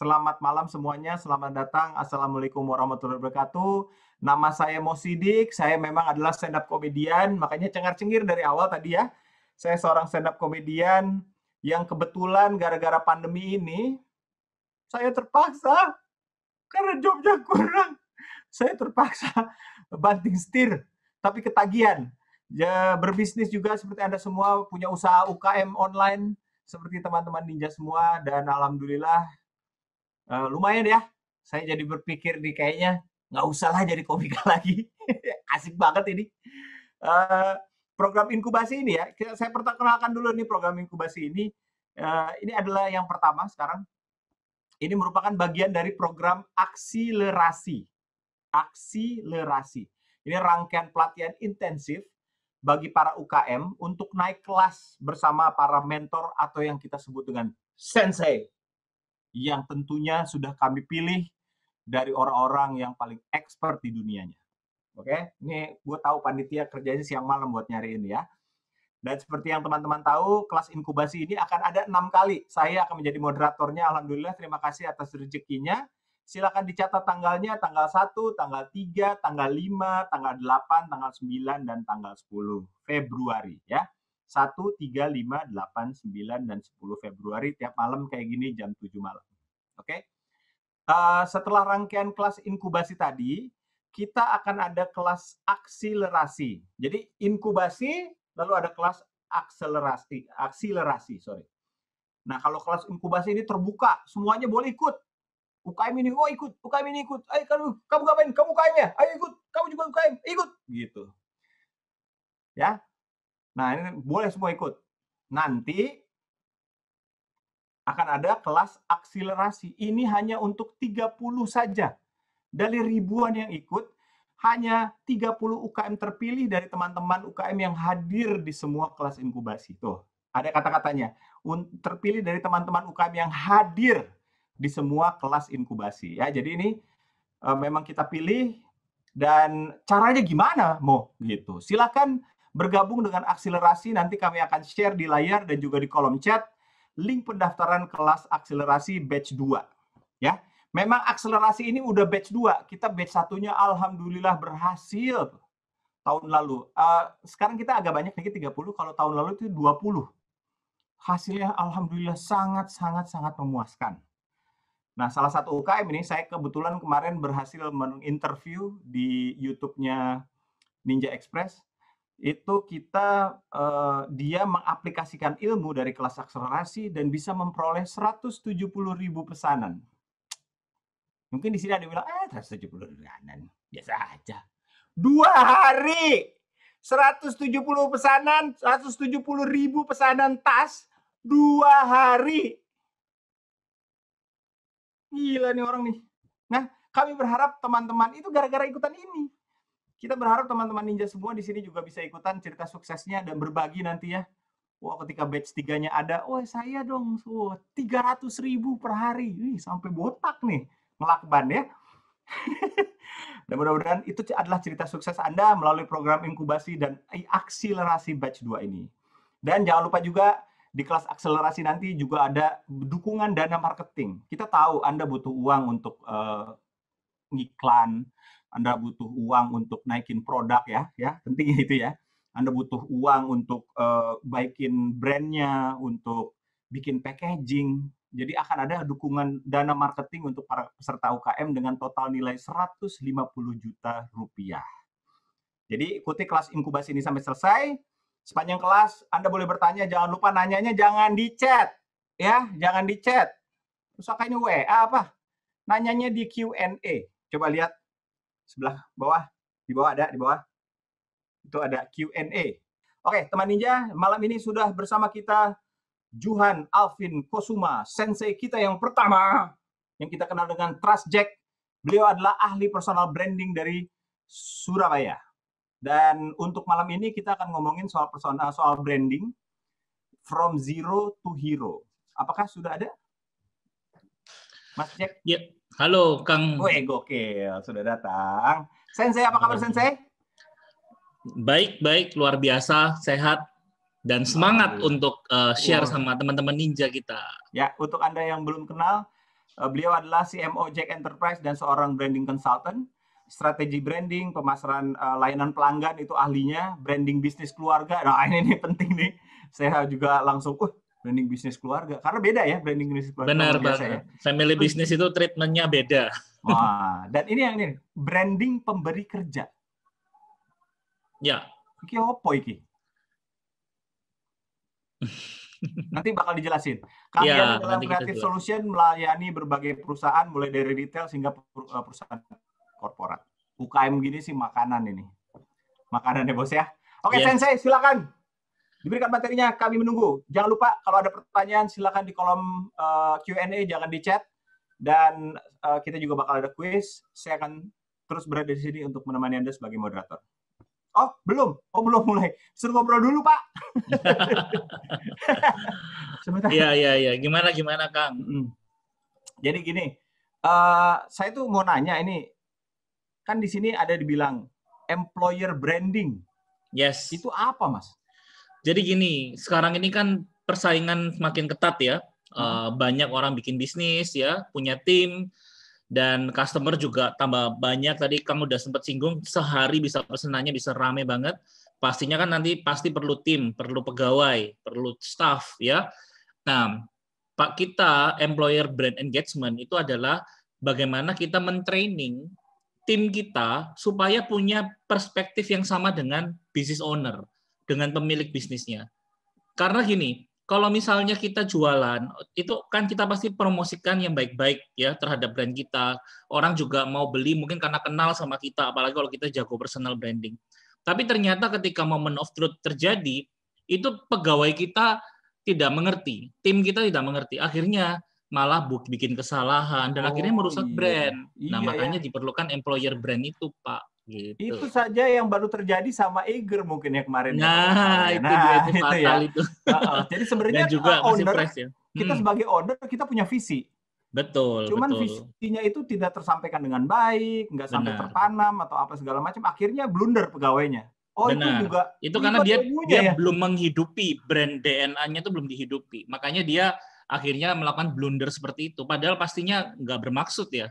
Selamat malam semuanya, selamat datang. Assalamualaikum warahmatullahi wabarakatuh. Nama saya Mo Sidik, saya memang adalah stand up komedian, makanya cengar-cengir dari awal tadi ya. Saya seorang stand up komedian yang kebetulan gara-gara pandemi ini saya terpaksa karena jobnya kurang. Saya terpaksa banting setir tapi ketagihan. Ya, berbisnis juga seperti Anda semua punya usaha UKM online seperti teman-teman ninja semua dan alhamdulillah Eh, lumayan ya saya jadi berpikir di kayaknya nggak usahlah jadi komika lagi asik banget ini uh, program inkubasi ini ya saya perkenalkan dulu nih program inkubasi ini uh, ini adalah yang pertama sekarang ini merupakan bagian dari program akselerasi akselerasi ini rangkaian pelatihan intensif bagi para UKM untuk naik kelas bersama para mentor atau yang kita sebut dengan sensei yang tentunya sudah kami pilih dari orang-orang yang paling expert di dunianya. Oke, ini gue tahu panitia kerjanya siang malam buat nyariin ya. Dan seperti yang teman-teman tahu, kelas inkubasi ini akan ada enam kali. Saya akan menjadi moderatornya. Alhamdulillah, terima kasih atas rezekinya. Silakan dicatat tanggalnya, tanggal 1, tanggal 3, tanggal 5, tanggal 8, tanggal 9, dan tanggal 10 Februari. ya. 1, 3, 5, 8, 9, dan 10 Februari tiap malam kayak gini jam 7 malam. Oke. Okay? Uh, eh, setelah rangkaian kelas inkubasi tadi, kita akan ada kelas akselerasi. Jadi inkubasi lalu ada kelas akselerasi, akselerasi, sorry. Nah, kalau kelas inkubasi ini terbuka, semuanya boleh ikut. UKM ini, oh ikut, UKM ini ikut. Ayo kamu, kamu ngapain? Kamu UKM ya? Ayo ikut. Kamu juga UKM, ikut. Gitu. Ya, Nah, ini boleh semua ikut. Nanti akan ada kelas akselerasi. Ini hanya untuk 30 saja. Dari ribuan yang ikut, hanya 30 UKM terpilih dari teman-teman UKM yang hadir di semua kelas inkubasi. Tuh, ada kata-katanya. Terpilih dari teman-teman UKM yang hadir di semua kelas inkubasi. Ya, jadi ini eh, memang kita pilih dan caranya gimana, Mo? Gitu. Silakan Bergabung dengan akselerasi nanti kami akan share di layar dan juga di kolom chat link pendaftaran kelas akselerasi batch 2. Ya. Memang akselerasi ini udah batch 2. Kita batch satunya alhamdulillah berhasil tahun lalu. Uh, sekarang kita agak banyak lagi 30, kalau tahun lalu itu 20. Hasilnya alhamdulillah sangat-sangat-sangat memuaskan. Nah, salah satu UKM ini saya kebetulan kemarin berhasil menginterview di YouTube-nya Ninja Express itu kita eh, dia mengaplikasikan ilmu dari kelas akselerasi dan bisa memperoleh 170 ribu pesanan. Mungkin di sini ada yang bilang, eh 170 ribu pesanan, biasa aja. Dua hari, 170 pesanan, 170 ribu pesanan tas, dua hari. Gila nih orang nih. Nah, kami berharap teman-teman itu gara-gara ikutan ini. Kita berharap teman-teman ninja semua di sini juga bisa ikutan cerita suksesnya dan berbagi nanti ya. Wah, ketika batch tiganya ada, wah saya dong, wah, 300 ribu per hari. Ih, sampai botak nih, melakban ya. dan mudah-mudahan itu adalah cerita sukses Anda melalui program inkubasi dan akselerasi batch 2 ini. Dan jangan lupa juga di kelas akselerasi nanti juga ada dukungan dana marketing. Kita tahu Anda butuh uang untuk uh, eh, iklan, anda butuh uang untuk naikin produk ya, ya pentingnya itu ya. Anda butuh uang untuk uh, baikin brandnya, untuk bikin packaging. Jadi akan ada dukungan dana marketing untuk para peserta UKM dengan total nilai 150 juta rupiah. Jadi ikuti kelas inkubasi ini sampai selesai. Sepanjang kelas Anda boleh bertanya, jangan lupa nanyanya jangan di chat. Ya, jangan di chat. ini WA apa? Nanyanya di Q&A. Coba lihat sebelah bawah, di bawah ada, di bawah. Itu ada Q&A. Oke, teman ninja, malam ini sudah bersama kita Juhan Alvin Kosuma, sensei kita yang pertama yang kita kenal dengan Trust Jack. Beliau adalah ahli personal branding dari Surabaya. Dan untuk malam ini kita akan ngomongin soal personal soal branding from zero to hero. Apakah sudah ada Mas Jack. Ya. Halo, Kang. Woi, gokil. Sudah datang. Sensei, apa kabar Sensei? Baik, baik. Luar biasa, sehat. Dan semangat oh. untuk uh, share wow. sama teman-teman ninja kita. Ya, untuk Anda yang belum kenal, eh, beliau adalah CMO Jack Enterprise dan seorang branding consultant. Strategi branding, pemasaran uh, layanan pelanggan itu ahlinya. Branding bisnis keluarga, nah ini, ini penting nih. Saya juga langsung, uh, branding bisnis keluarga. Karena beda ya branding bisnis keluarga. Benar ya. banget. Ya. Family bisnis itu treatmentnya beda. Wah, dan ini yang ini branding pemberi kerja. Ya. Iki opo iki? Nanti bakal dijelasin. Kami ya, dalam Creative Solution melayani berbagai perusahaan mulai dari retail hingga eh, perusahaan korporat. UKM gini sih makanan ini. Makanan ya bos ya. Oke, yeah. Sensei, silakan. Diberikan materinya, kami menunggu. Jangan lupa kalau ada pertanyaan silakan di kolom uh, eh, Q&A, jangan di chat. Dan uh, kita juga bakal ada quiz. Saya akan terus berada di sini untuk menemani Anda sebagai moderator. Oh, belum. Oh, belum mulai. Suruh ngobrol dulu, Pak. Sebentar. Iya, iya, iya. Gimana, gimana, Kang? Mm. Jadi gini, uh, saya tuh mau nanya ini, kan di sini ada dibilang employer branding. Yes. Itu apa, Mas? Jadi gini, sekarang ini kan persaingan semakin ketat ya. Hmm. Eh, banyak orang bikin bisnis ya, punya tim dan customer juga tambah banyak. Tadi kamu udah sempat singgung sehari bisa pesenannya bisa rame banget. Pastinya kan nanti pasti perlu tim, perlu pegawai, perlu staff ya. Nah, Pak kita employer brand engagement itu adalah bagaimana kita mentraining tim kita supaya punya perspektif yang sama dengan business owner dengan pemilik bisnisnya. Karena gini, kalau misalnya kita jualan, itu kan kita pasti promosikan yang baik-baik ya terhadap brand kita. Orang juga mau beli mungkin karena kenal sama kita, apalagi kalau kita jago personal branding. Tapi ternyata ketika moment of truth terjadi, itu pegawai kita tidak mengerti, tim kita tidak mengerti. Akhirnya malah bikin kesalahan dan oh, akhirnya merusak iya. brand. Nah, iya, makanya iya. diperlukan employer brand itu, Pak. Gitu. Itu saja yang baru terjadi sama Eger mungkin ya kemarin. Ya. Nah, nah itu nah, itu, itu ya. itu. Jadi sebenarnya juga uh, owner, ya. Hmm. kita sebagai owner kita punya visi. Betul. Cuman betul. visinya itu tidak tersampaikan dengan baik, nggak sampai Benar. tertanam atau apa segala macam. Akhirnya blunder pegawainya. Oh itu juga. Itu karena dia dia ya? belum menghidupi brand DNA-nya itu belum dihidupi. Makanya dia akhirnya melakukan blunder seperti itu. Padahal pastinya nggak bermaksud ya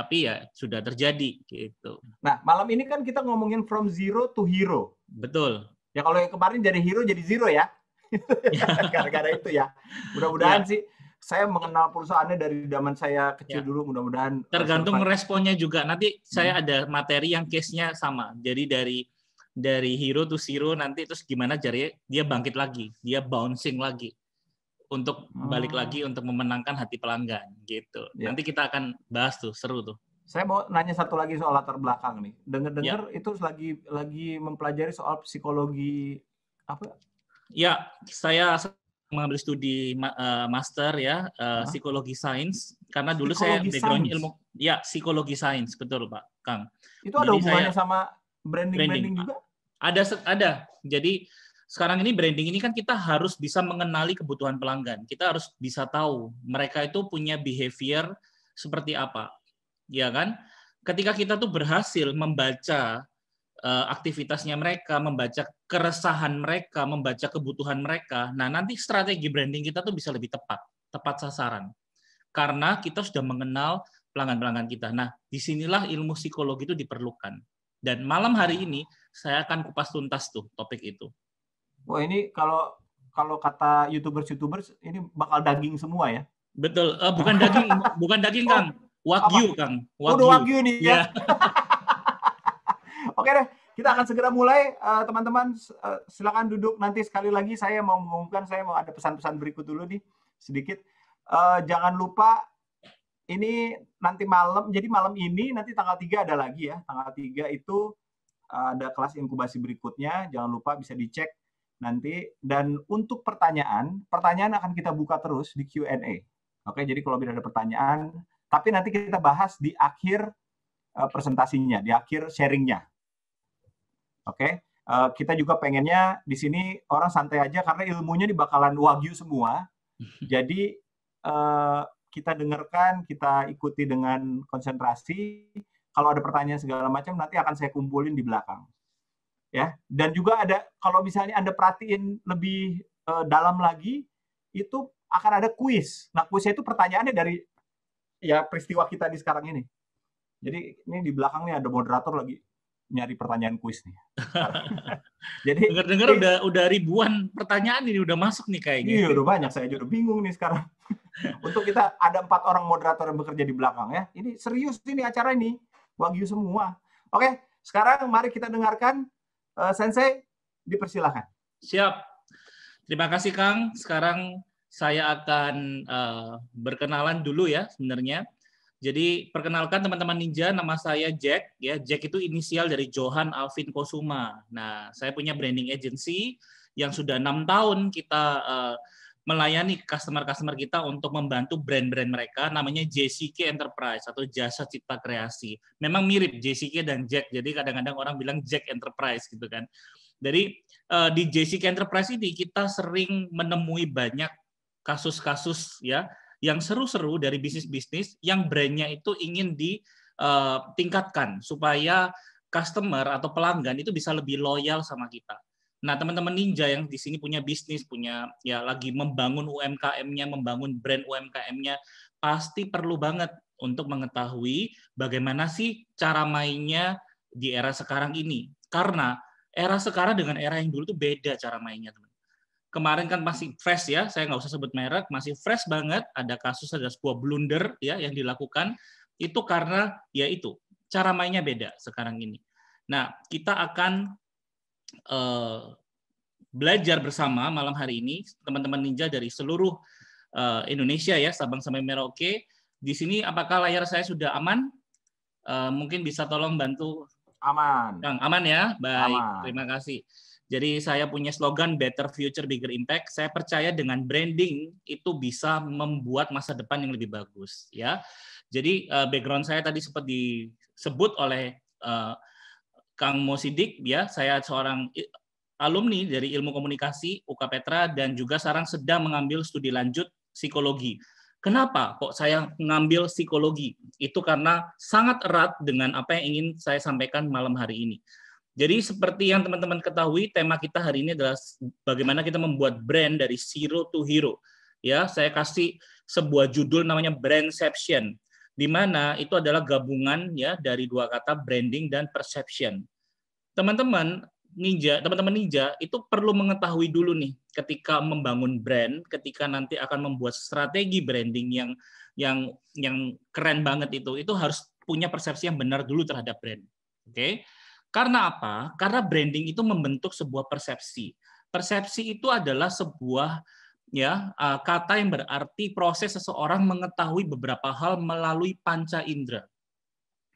tapi ya sudah terjadi gitu. Nah, malam ini kan kita ngomongin from zero to hero. Betul. Ya kalau yang kemarin jadi hero jadi zero ya. Gara-gara itu ya. Mudah-mudahan ya. sih saya mengenal perusahaannya dari zaman saya kecil ya. dulu mudah-mudahan tergantung responnya juga nanti saya hmm. ada materi yang case-nya sama jadi dari dari hero to zero nanti terus gimana jari dia bangkit lagi dia bouncing lagi untuk balik lagi oh. untuk memenangkan hati pelanggan gitu. Ya. Nanti kita akan bahas tuh, seru tuh. Saya mau nanya satu lagi soal latar belakang nih. Dengar-dengar ya. itu lagi lagi mempelajari soal psikologi apa? Ya, saya mengambil studi eh, master ya eh, psikologi sains karena dulu psikologi saya background ilmu ya psikologi sains betul Pak Kang. Itu ada Jadi hubungannya saya, sama branding, branding branding juga? Ada ada. Jadi sekarang ini branding ini kan kita harus bisa mengenali kebutuhan pelanggan. Kita harus bisa tahu mereka itu punya behavior seperti apa. Ya kan? Ketika kita tuh berhasil membaca uh, aktivitasnya mereka, membaca keresahan mereka, membaca kebutuhan mereka, nah nanti strategi branding kita tuh bisa lebih tepat, tepat sasaran. Karena kita sudah mengenal pelanggan-pelanggan kita. Nah, disinilah ilmu psikologi itu diperlukan. Dan malam hari ini saya akan kupas tuntas tuh topik itu. Wah ini kalau kalau kata youtubers youtubers ini bakal daging semua ya? Betul, uh, bukan daging, bukan daging Kang, oh, wagyu Apa? Kang. Oh, wagyu. Udah wagyu nih ya. Yeah. Oke deh, kita akan segera mulai eh, teman-teman. Uh, uh, silakan duduk nanti sekali lagi saya mau mengumumkan saya mau ada pesan-pesan berikut dulu nih sedikit. Uh, jangan lupa ini nanti malam, jadi malam ini nanti tanggal 3 ada lagi ya. Tanggal 3 itu ada kelas inkubasi berikutnya. Jangan lupa bisa dicek nanti dan untuk pertanyaan, pertanyaan akan kita buka terus di Q&A. Oke, jadi kalau ada pertanyaan, tapi nanti kita bahas di akhir uh, presentasinya, di akhir sharingnya. Oke, uh, kita juga pengennya di sini orang santai aja karena ilmunya di bakalan wagyu semua. Jadi uh, kita dengarkan, kita ikuti dengan konsentrasi. Kalau ada pertanyaan segala macam, nanti akan saya kumpulin di belakang ya dan juga ada kalau misalnya anda perhatiin lebih uh, dalam lagi itu akan ada kuis nah kuisnya itu pertanyaannya dari ya peristiwa kita di sekarang ini jadi ini di belakang nih ada moderator lagi nyari pertanyaan kuis nih jadi dengar-dengar udah udah ribuan pertanyaan ini udah masuk nih kayaknya iya udah banyak saya juga bingung nih sekarang untuk kita ada empat orang moderator yang bekerja di belakang ya ini serius ini acara ini wagyu semua oke sekarang mari kita dengarkan Eh, Sensei, dipersilahkan. Siap. Terima kasih Kang. Sekarang saya akan uh, berkenalan dulu ya sebenarnya. Jadi perkenalkan teman-teman ninja, nama saya Jack. Ya, Jack itu inisial dari Johan Alvin Kosuma. Nah, saya punya branding agency yang sudah enam tahun kita uh, melayani customer-customer kita untuk membantu brand-brand mereka namanya JCK Enterprise atau Jasa Cipta Kreasi. Memang mirip JCK dan Jack. Jadi kadang-kadang orang bilang Jack Enterprise gitu kan. Jadi eh, di JCK Enterprise ini kita sering menemui banyak kasus-kasus ya yang seru-seru dari bisnis-bisnis yang brandnya itu ingin ditingkatkan eh, supaya customer atau pelanggan itu bisa lebih loyal sama kita. Nah, teman-teman ninja yang di sini punya bisnis, punya ya lagi membangun UMKM-nya, membangun brand UMKM-nya, pasti perlu banget untuk mengetahui bagaimana sih cara mainnya di era sekarang ini. Karena era sekarang dengan era yang dulu tuh beda cara mainnya, teman. Kemarin kan masih fresh ya, saya nggak usah sebut merek, masih fresh banget. Ada kasus ada sebuah blunder ya yang dilakukan itu karena ya itu cara mainnya beda sekarang ini. Nah, kita akan Eh, belajar bersama malam hari ini teman-teman ninja dari seluruh eh, Indonesia ya Sabang sampai Merauke. Di sini apakah layar saya sudah aman? Eh, mungkin bisa tolong bantu aman. Kang aman ya. Baik, aman. terima kasih. Jadi saya punya slogan Better Future Bigger Impact. Saya percaya dengan branding itu bisa membuat masa depan yang lebih bagus ya. Jadi background saya tadi sempat disebut oleh Kang Mosidik ya, saya seorang alumni dari Ilmu Komunikasi UK Petra dan juga sekarang sedang mengambil studi lanjut psikologi. Kenapa kok saya mengambil psikologi? Itu karena sangat erat dengan apa yang ingin saya sampaikan malam hari ini. Jadi seperti yang teman-teman ketahui, tema kita hari ini adalah bagaimana kita membuat brand dari zero to hero. Ya, saya kasih sebuah judul namanya brandception di mana itu adalah gabungan ya dari dua kata branding dan perception. Teman-teman ninja, teman-teman ninja itu perlu mengetahui dulu nih ketika membangun brand, ketika nanti akan membuat strategi branding yang yang yang keren banget itu, itu harus punya persepsi yang benar dulu terhadap brand. Oke. Okay? Karena apa? Karena branding itu membentuk sebuah persepsi. Persepsi itu adalah sebuah ya eh, kata yang berarti proses seseorang mengetahui beberapa hal melalui panca indera.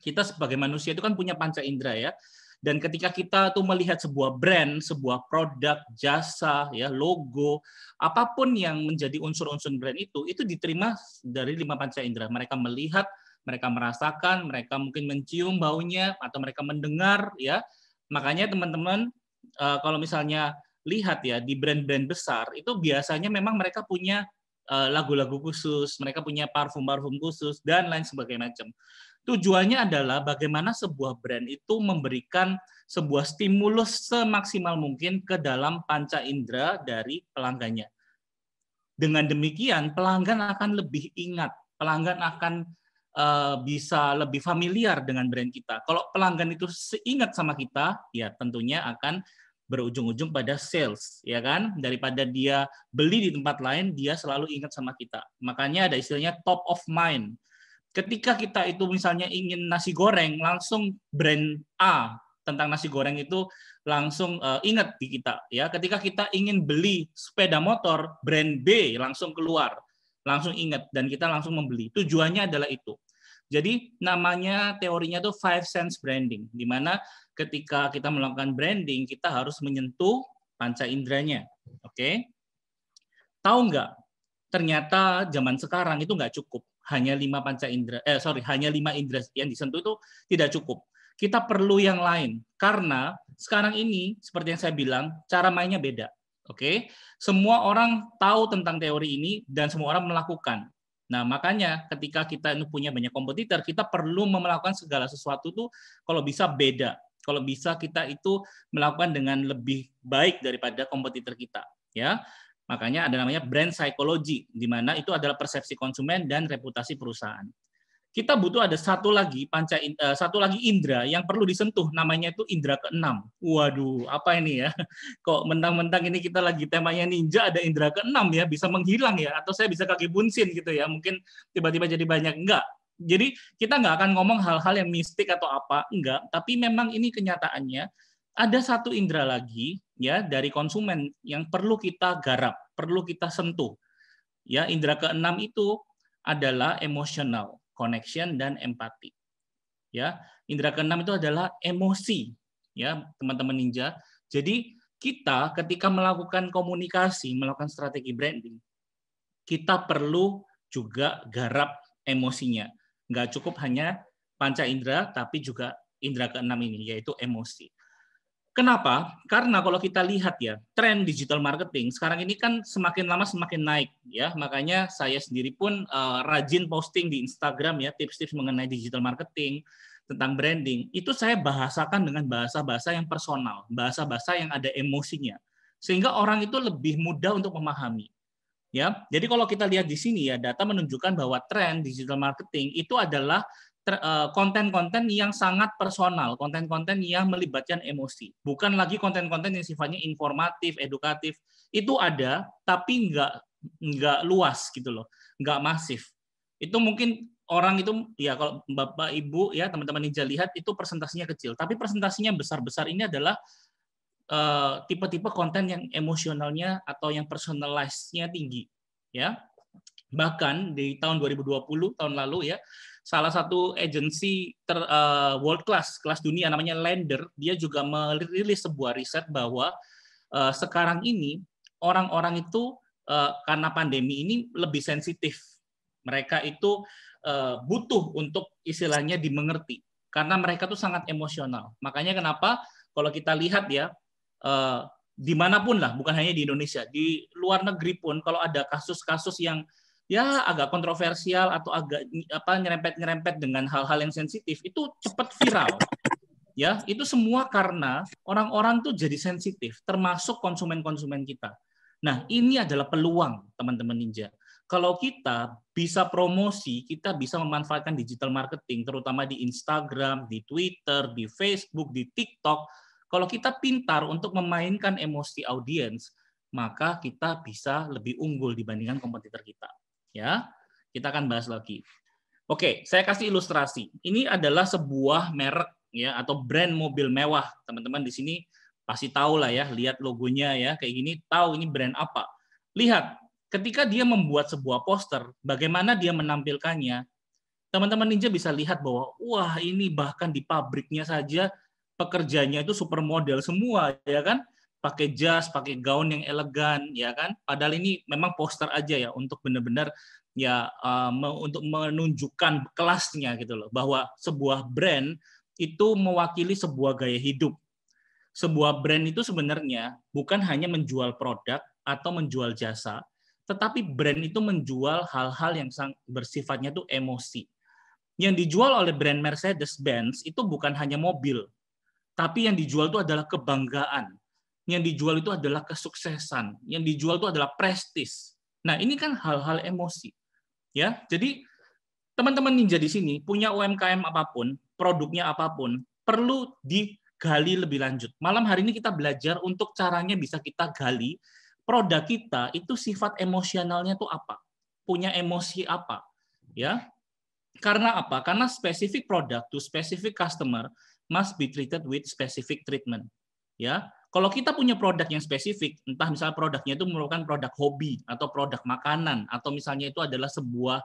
Kita sebagai manusia itu kan punya panca indera ya. Dan ketika kita tuh melihat sebuah brand, sebuah produk, jasa, ya logo, apapun yang menjadi unsur-unsur brand itu, itu diterima dari lima panca indera. Mereka melihat, mereka merasakan, mereka mungkin mencium baunya, atau mereka mendengar, ya. Makanya teman-teman, eh, kalau misalnya lihat ya di brand-brand besar itu biasanya memang mereka punya eh, lagu-lagu khusus, mereka punya parfum-parfum khusus dan lain sebagainya macam. Tujuannya adalah bagaimana sebuah brand itu memberikan sebuah stimulus semaksimal mungkin ke dalam panca indera dari pelanggannya. Dengan demikian pelanggan akan lebih ingat, pelanggan akan uh, bisa lebih familiar dengan brand kita. Kalau pelanggan itu seingat sama kita, ya tentunya akan berujung-ujung pada sales, ya kan? Daripada dia beli di tempat lain, dia selalu ingat sama kita. Makanya ada istilahnya top of mind. Ketika kita itu misalnya ingin nasi goreng, langsung brand A tentang nasi goreng itu langsung uh, ingat di kita ya. Ketika kita ingin beli sepeda motor brand B langsung keluar, langsung ingat dan kita langsung membeli. Tujuannya adalah itu. Jadi namanya teorinya tuh five sense branding, di mana ketika kita melakukan branding kita harus menyentuh panca indranya. Oke, okay? tahu nggak? Ternyata zaman sekarang itu nggak cukup hanya lima panca indera, eh sorry hanya lima indera yang disentuh itu tidak cukup. Kita perlu yang lain karena sekarang ini seperti yang saya bilang cara mainnya beda. Oke, okay? semua orang tahu tentang teori ini dan semua orang melakukan. Nah, makanya ketika kita punya banyak kompetitor, kita perlu melakukan segala sesuatu tuh kalau bisa beda. Kalau bisa kita itu melakukan dengan lebih baik daripada kompetitor kita, ya. Makanya ada namanya brand psychology di mana itu adalah persepsi konsumen dan reputasi perusahaan kita butuh ada satu lagi panca uh, satu lagi indera yang perlu disentuh namanya itu indera keenam. Waduh, apa ini ya? Kok mentang-mentang ini kita lagi temanya ninja ada indera keenam ya bisa menghilang ya atau saya bisa kaki bunsin gitu ya. Mungkin tiba-tiba jadi banyak enggak. Jadi kita nggak akan ngomong hal-hal yang mistik atau apa, enggak, tapi memang ini kenyataannya ada satu indera lagi ya dari konsumen yang perlu kita garap, perlu kita sentuh. Ya, indera keenam itu adalah emosional connection dan empati. Ya, indera keenam itu adalah emosi, ya teman-teman ninja. Jadi kita ketika melakukan komunikasi, melakukan strategi branding, kita perlu juga garap emosinya. Nggak cukup hanya panca indera, tapi juga indera keenam ini, yaitu emosi. Kenapa? Karena kalau kita lihat ya, tren digital marketing sekarang ini kan semakin lama semakin naik ya. Makanya saya sendiri pun uh, rajin posting di Instagram ya tips-tips mengenai digital marketing tentang branding. Itu saya bahasakan dengan bahasa-bahasa yang personal, bahasa-bahasa yang ada emosinya. Sehingga orang itu lebih mudah untuk memahami. Ya. Jadi kalau kita lihat di sini ya, data menunjukkan bahwa tren digital marketing itu adalah Eh, konten-konten yang sangat personal, konten-konten yang melibatkan emosi, bukan lagi konten-konten yang sifatnya informatif, edukatif. Itu ada, tapi nggak nggak luas gitu loh, nggak masif. Itu mungkin orang itu ya kalau bapak ibu ya teman-teman ninja lihat itu persentasenya kecil, tapi persentasenya besar-besar ini adalah eh, tipe-tipe uh, konten yang emosionalnya atau yang personalisnya tinggi, ya. Bahkan di tahun 2020 tahun lalu ya salah satu agensi ter, uh, world class kelas dunia namanya lender dia juga merilis sebuah riset bahwa uh, sekarang ini orang-orang itu uh, karena pandemi ini lebih sensitif mereka itu uh, butuh untuk istilahnya dimengerti karena mereka tuh sangat emosional makanya kenapa kalau kita lihat ya uh, dimanapun lah bukan hanya di Indonesia di luar negeri pun kalau ada kasus-kasus yang ya agak kontroversial atau agak apa nyerempet-nyerempet dengan hal-hal yang sensitif itu cepat viral. Ya, itu semua karena orang-orang tuh jadi sensitif, termasuk konsumen-konsumen kita. Nah, ini adalah peluang, teman-teman ninja. Kalau kita bisa promosi, kita bisa memanfaatkan digital marketing, terutama di Instagram, di Twitter, di Facebook, di TikTok. Kalau kita pintar untuk memainkan emosi audiens, maka kita bisa lebih unggul dibandingkan kompetitor kita ya. Kita akan bahas lagi. Oke, saya kasih ilustrasi. Ini adalah sebuah merek ya atau brand mobil mewah. Teman-teman di sini pasti tahu lah ya, lihat logonya ya kayak gini, tahu ini brand apa. Lihat, ketika dia membuat sebuah poster, bagaimana dia menampilkannya. Teman-teman ninja bisa lihat bahwa wah ini bahkan di pabriknya saja pekerjanya itu supermodel semua ya kan? pakai jas, pakai gaun yang elegan, ya kan? Padahal ini memang poster aja ya untuk benar-benar ya uh, untuk menunjukkan kelasnya gitu loh, bahwa sebuah brand itu mewakili sebuah gaya hidup. Sebuah brand itu sebenarnya bukan hanya menjual produk atau menjual jasa, tetapi brand itu menjual hal-hal yang bersifatnya itu emosi. Yang dijual oleh brand Mercedes-Benz itu bukan hanya mobil, tapi yang dijual itu adalah kebanggaan, yang dijual itu adalah kesuksesan, yang dijual itu adalah prestis. Nah, ini kan hal-hal emosi. Ya, jadi teman-teman ninja di sini punya UMKM apapun, produknya apapun, perlu digali lebih lanjut. Malam hari ini kita belajar untuk caranya bisa kita gali produk kita itu sifat emosionalnya tuh apa? Punya emosi apa? Ya. Karena apa? Karena specific product to specific customer must be treated with specific treatment. Ya kalau kita punya produk yang spesifik, entah misalnya produknya itu merupakan produk hobi atau produk makanan atau misalnya itu adalah sebuah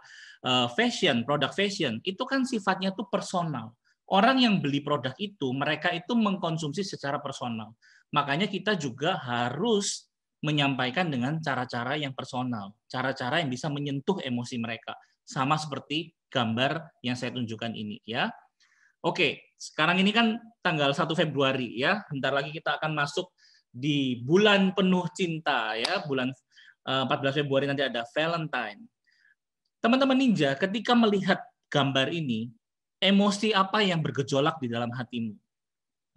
eh, fashion, produk fashion, itu kan sifatnya tuh personal. Orang yang beli produk itu, mereka itu mengkonsumsi secara personal. Makanya kita juga harus menyampaikan dengan cara-cara yang personal, cara-cara yang bisa menyentuh emosi mereka. Sama seperti gambar yang saya tunjukkan ini ya. Oke, sekarang ini kan tanggal 1 Februari ya. Bentar lagi kita akan masuk di bulan penuh cinta ya, bulan 14 eh, Februari nanti ada Valentine. Teman-teman ninja, ketika melihat gambar ini, emosi apa yang bergejolak di dalam hatimu?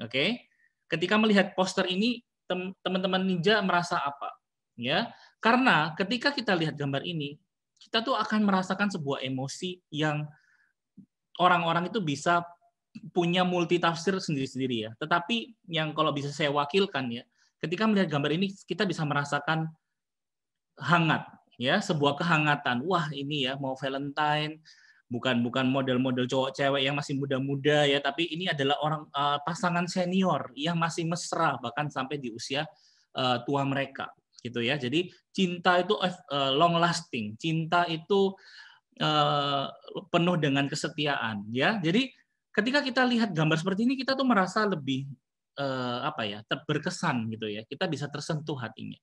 Oke. Ketika melihat poster ini, teman-teman ninja merasa apa? Ya. Karena ketika kita lihat gambar ini, kita tuh akan merasakan sebuah emosi yang orang-orang itu bisa punya multi tafsir sendiri-sendiri ya. Tetapi yang kalau bisa saya wakilkan ya, ketika melihat gambar ini kita bisa merasakan hangat ya, sebuah kehangatan. Wah, ini ya mau Valentine, bukan bukan model-model cowok cewek yang masih muda-muda ya, tapi ini adalah orang uh, pasangan senior yang masih mesra bahkan sampai di usia uh, tua mereka gitu ya. Jadi cinta itu uh, long lasting, cinta itu uh, penuh dengan kesetiaan ya. Jadi ketika kita lihat gambar seperti ini kita tuh merasa lebih eh, apa ya terberkesan gitu ya kita bisa tersentuh hatinya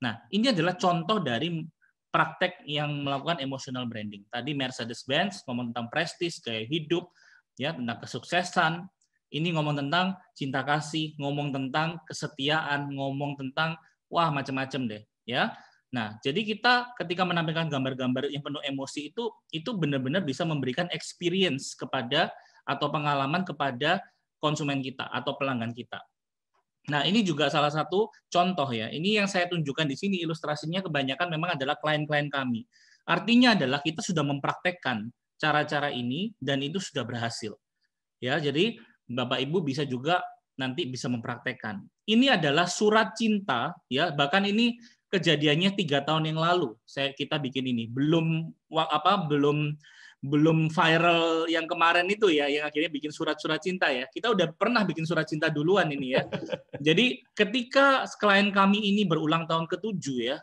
nah ini adalah contoh dari praktek yang melakukan emotional branding tadi Mercedes Benz ngomong tentang prestis gaya hidup ya tentang kesuksesan ini ngomong tentang cinta kasih ngomong tentang kesetiaan ngomong tentang wah macam-macam deh ya Nah, jadi kita ketika menampilkan gambar-gambar yang penuh emosi itu itu benar-benar bisa memberikan experience kepada atau pengalaman kepada konsumen kita atau pelanggan kita. Nah, ini juga salah satu contoh ya. Ini yang saya tunjukkan di sini ilustrasinya kebanyakan memang adalah klien-klien kami. Artinya adalah kita sudah mempraktekkan cara-cara ini dan itu sudah berhasil. Ya, jadi Bapak Ibu bisa juga nanti bisa mempraktekkan. Ini adalah surat cinta ya, bahkan ini kejadiannya tiga tahun yang lalu. Saya kita bikin ini belum apa belum belum viral yang kemarin itu ya yang akhirnya bikin surat-surat cinta ya. Kita udah pernah bikin surat cinta duluan ini ya. Jadi ketika klien kami ini berulang tahun ketujuh ya,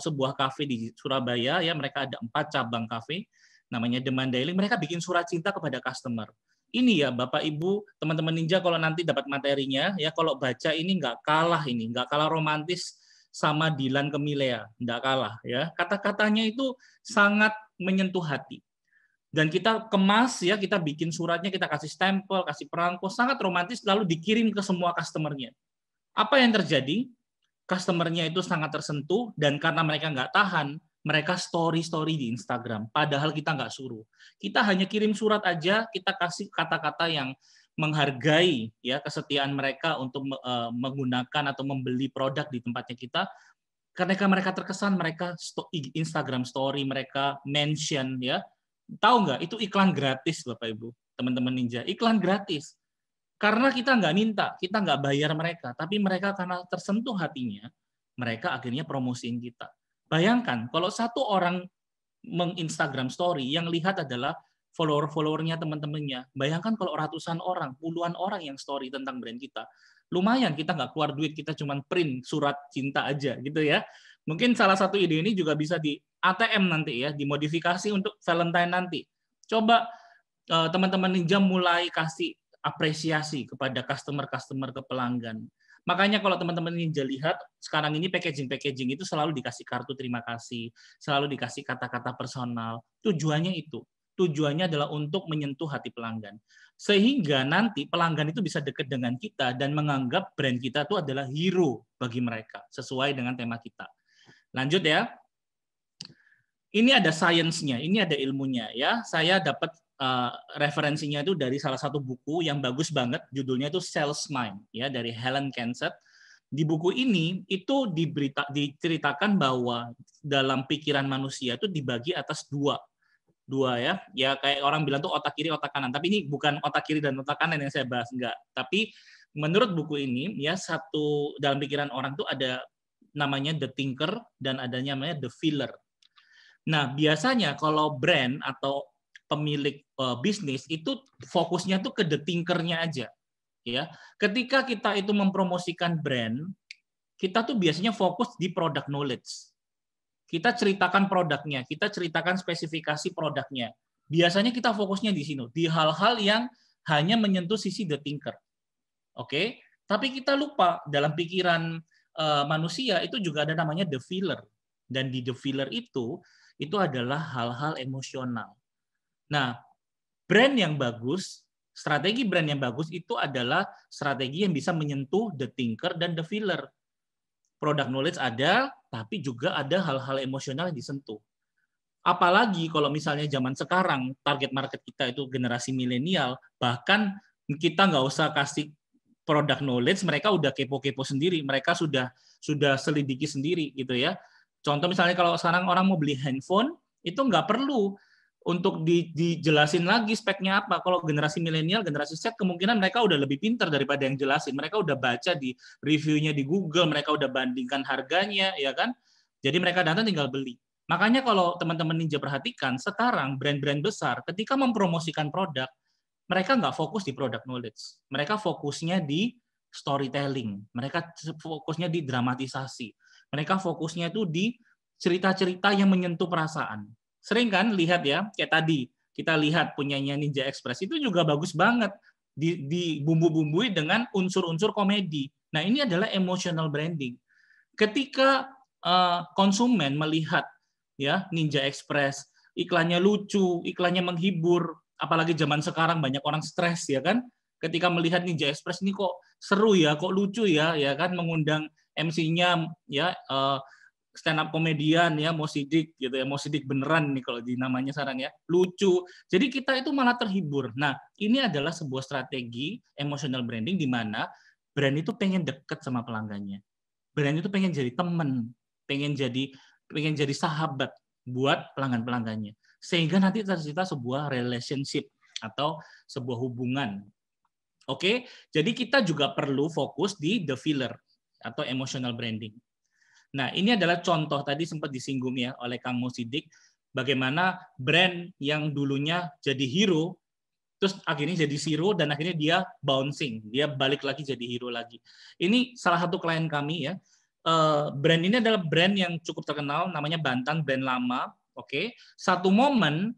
sebuah kafe di Surabaya ya mereka ada empat cabang kafe namanya demand Mandailing, mereka bikin surat cinta kepada customer. Ini ya Bapak Ibu, teman-teman ninja kalau nanti dapat materinya ya kalau baca ini nggak kalah ini, nggak kalah romantis sama Dilan Kemilea, nggak kalah ya. Kata-katanya itu sangat menyentuh hati dan kita kemas ya kita bikin suratnya kita kasih stempel kasih perangko sangat romantis lalu dikirim ke semua customernya apa yang terjadi customernya itu sangat tersentuh dan karena mereka nggak tahan mereka story story di Instagram padahal kita nggak suruh kita hanya kirim surat aja kita kasih kata-kata yang menghargai ya kesetiaan mereka untuk eh, menggunakan atau membeli produk di tempatnya kita karena mereka terkesan mereka Instagram story mereka mention ya Tahu nggak? Itu iklan gratis, Bapak Ibu, teman-teman ninja. Iklan gratis. Karena kita nggak minta, kita nggak bayar mereka, tapi mereka karena tersentuh hatinya, mereka akhirnya promosiin kita. Bayangkan kalau satu orang menginstagram story yang lihat adalah follower-followernya teman-temannya. Bayangkan kalau ratusan orang, puluhan orang yang story tentang brand kita. Lumayan kita nggak keluar duit, kita cuma print surat cinta aja gitu ya. Mungkin salah satu ide ini juga bisa di ATM nanti ya, dimodifikasi untuk Valentine nanti. Coba eh, teman-teman Ninja mulai kasih apresiasi kepada customer-customer ke pelanggan. Makanya kalau teman-teman Ninja lihat, sekarang ini packaging-packaging itu selalu dikasih kartu terima kasih, selalu dikasih kata-kata personal. Tujuannya itu. Tujuannya adalah untuk menyentuh hati pelanggan. Sehingga nanti pelanggan itu bisa dekat dengan kita dan menganggap brand kita itu adalah hero bagi mereka, sesuai dengan tema kita. Lanjut ya. Ini ada sainsnya, ini ada ilmunya ya. Saya dapat uh, referensinya itu dari salah satu buku yang bagus banget, judulnya itu Sales Mind ya dari Helen Kenseth. Di buku ini itu diberita, diceritakan bahwa dalam pikiran manusia itu dibagi atas dua dua ya ya kayak orang bilang tuh otak kiri otak kanan tapi ini bukan otak kiri dan otak kanan yang saya bahas enggak tapi menurut buku ini ya satu dalam pikiran orang tuh ada namanya the thinker dan adanya namanya the filler. Nah, biasanya kalau brand atau pemilik uh, bisnis itu fokusnya tuh ke the thinker-nya aja. Ya. Ketika kita itu mempromosikan brand, kita tuh biasanya fokus di product knowledge. Kita ceritakan produknya, kita ceritakan spesifikasi produknya. Biasanya kita fokusnya di sini, di hal-hal yang hanya menyentuh sisi the thinker. Oke, okay? tapi kita lupa dalam pikiran Eh, manusia itu juga ada namanya the filler dan di the filler itu itu adalah hal-hal emosional. Nah, brand yang bagus, strategi brand yang bagus itu adalah strategi yang bisa menyentuh the thinker dan the filler. Produk knowledge ada, tapi juga ada hal-hal emosional yang disentuh. Apalagi kalau misalnya zaman sekarang target market kita itu generasi milenial, bahkan kita nggak usah kasih product knowledge mereka udah kepo-kepo sendiri, mereka sudah sudah selidiki sendiri gitu ya. Contoh misalnya kalau sekarang orang mau beli handphone itu nggak perlu untuk di, dijelasin lagi speknya apa. Kalau generasi milenial, generasi Z kemungkinan mereka udah lebih pintar daripada yang jelasin. Mereka udah baca di reviewnya di Google, mereka udah bandingkan harganya, ya kan? Jadi mereka datang tinggal beli. Makanya kalau teman-teman ninja perhatikan, sekarang brand-brand besar ketika mempromosikan produk, mereka nggak fokus di product knowledge. Mereka fokusnya di storytelling. Mereka fokusnya di dramatisasi. Mereka fokusnya itu di cerita-cerita yang menyentuh perasaan. Sering kan lihat ya, kayak tadi kita lihat punyanya Ninja Express itu juga bagus banget di, bumbu bumbui dengan unsur-unsur komedi. Nah ini adalah emotional branding. Ketika uh, konsumen melihat ya Ninja Express iklannya lucu, iklannya menghibur, apalagi zaman sekarang banyak orang stres ya kan ketika melihat Ninja Express ini kok seru ya kok lucu ya ya kan mengundang MC-nya ya eh, stand up komedian ya mau sidik gitu ya mau sidik beneran nih kalau di namanya sekarang ya lucu jadi kita itu malah terhibur nah ini adalah sebuah strategi emotional branding di mana brand itu pengen deket sama pelanggannya brand itu pengen jadi temen pengen jadi pengen jadi sahabat buat pelanggan pelanggannya sehingga nanti tercipta sebuah relationship atau sebuah hubungan. Oke, jadi kita juga perlu fokus di the filler atau emotional branding. Nah, ini adalah contoh tadi sempat disinggung ya oleh Kang Sidik bagaimana brand yang dulunya jadi hero terus akhirnya jadi zero dan akhirnya dia bouncing, dia balik lagi jadi hero lagi. Ini salah satu klien kami ya. Eh, brand ini adalah brand yang cukup terkenal, namanya Bantan, brand lama. Oke, okay? satu momen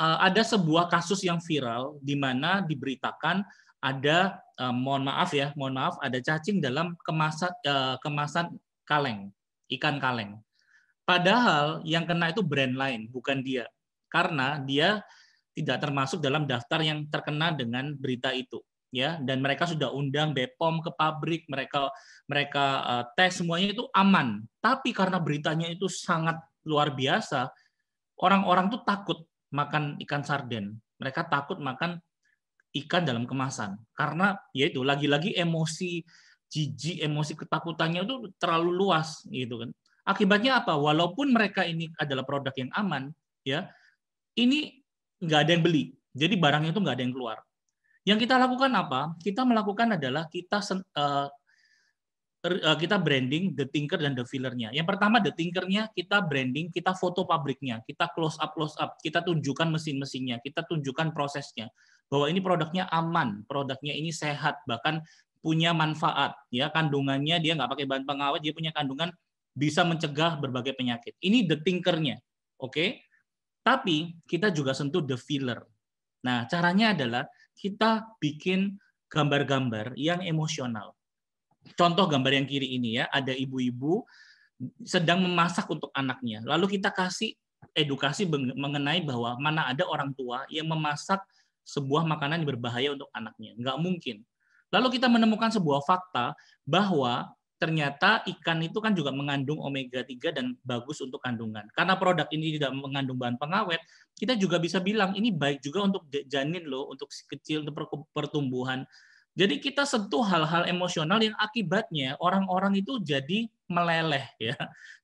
eh, ada sebuah kasus yang viral di mana diberitakan ada eh, mohon maaf ya, mohon maaf ada cacing dalam kemasan eh, kemasan kaleng, ikan kaleng. Padahal yang kena itu brand lain, bukan dia. Karena dia tidak termasuk dalam daftar yang terkena dengan berita itu ya dan mereka sudah undang Bepom ke pabrik mereka mereka tes semuanya itu aman tapi karena beritanya itu sangat luar biasa orang-orang tuh takut makan ikan sarden. Mereka takut makan ikan dalam kemasan karena ya itu lagi-lagi emosi jijik, emosi ketakutannya itu terlalu luas gitu kan. Akibatnya apa? Walaupun mereka ini adalah produk yang aman, ya ini nggak ada yang beli. Jadi barangnya itu nggak ada yang keluar. Yang kita lakukan apa? Kita melakukan adalah kita eh, Eh, kita branding the thinker dan the fillernya. Yang pertama the tinkernya kita branding, kita foto pabriknya, kita close up close up, kita tunjukkan mesin-mesinnya, kita tunjukkan prosesnya bahwa ini produknya aman, produknya ini sehat, bahkan punya manfaat ya kandungannya dia nggak pakai bahan pengawet, dia punya kandungan bisa mencegah berbagai penyakit. Ini the thinkernya, oke? Okay? Tapi kita juga sentuh the filler. Nah caranya adalah kita bikin gambar-gambar yang emosional contoh gambar yang kiri ini ya, ada ibu-ibu sedang memasak untuk anaknya. Lalu kita kasih edukasi mengenai bahwa mana ada orang tua yang memasak sebuah makanan yang berbahaya untuk anaknya. Nggak mungkin. Lalu kita menemukan sebuah fakta bahwa ternyata ikan itu kan juga mengandung omega 3 dan bagus untuk kandungan. Karena produk ini tidak mengandung bahan pengawet, kita juga bisa bilang ini baik juga untuk janin loh, untuk si kecil, untuk pertumbuhan jadi kita sentuh hal-hal emosional yang akibatnya orang-orang itu jadi meleleh ya.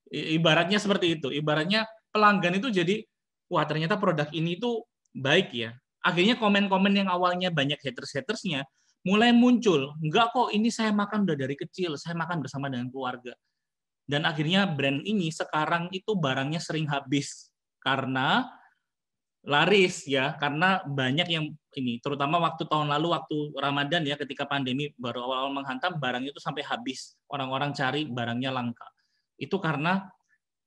Ibaratnya seperti itu. Ibaratnya pelanggan itu jadi wah ternyata produk ini itu baik ya. Akhirnya komen-komen yang awalnya banyak haters-hatersnya mulai muncul. Enggak kok ini saya makan udah dari kecil, saya makan bersama dengan keluarga. Dan akhirnya brand ini sekarang itu barangnya sering habis karena laris ya karena banyak yang ini terutama waktu tahun lalu waktu Ramadan ya ketika pandemi baru awal-awal menghantam barang itu sampai habis orang-orang cari barangnya langka itu karena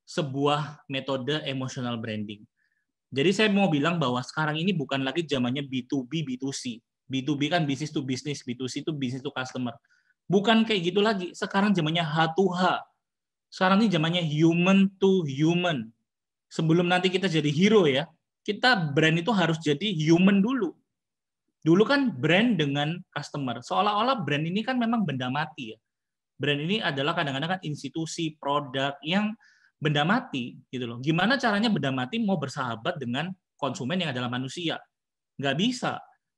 sebuah metode emotional branding. Jadi saya mau bilang bahwa sekarang ini bukan lagi zamannya B2B B2C. B2B kan bisnis to bisnis, B2C itu bisnis to customer. Bukan kayak gitu lagi. Sekarang zamannya H2H. Sekarang ini zamannya human to human. Sebelum nanti kita jadi hero ya, kita brand itu harus jadi human dulu. Dulu kan brand dengan customer. Seolah-olah brand ini kan memang benda mati ya. Brand ini adalah kadang-kadang kan institusi, produk yang benda mati gitu loh. Gimana caranya benda mati mau bersahabat dengan konsumen yang adalah manusia? Nggak bisa.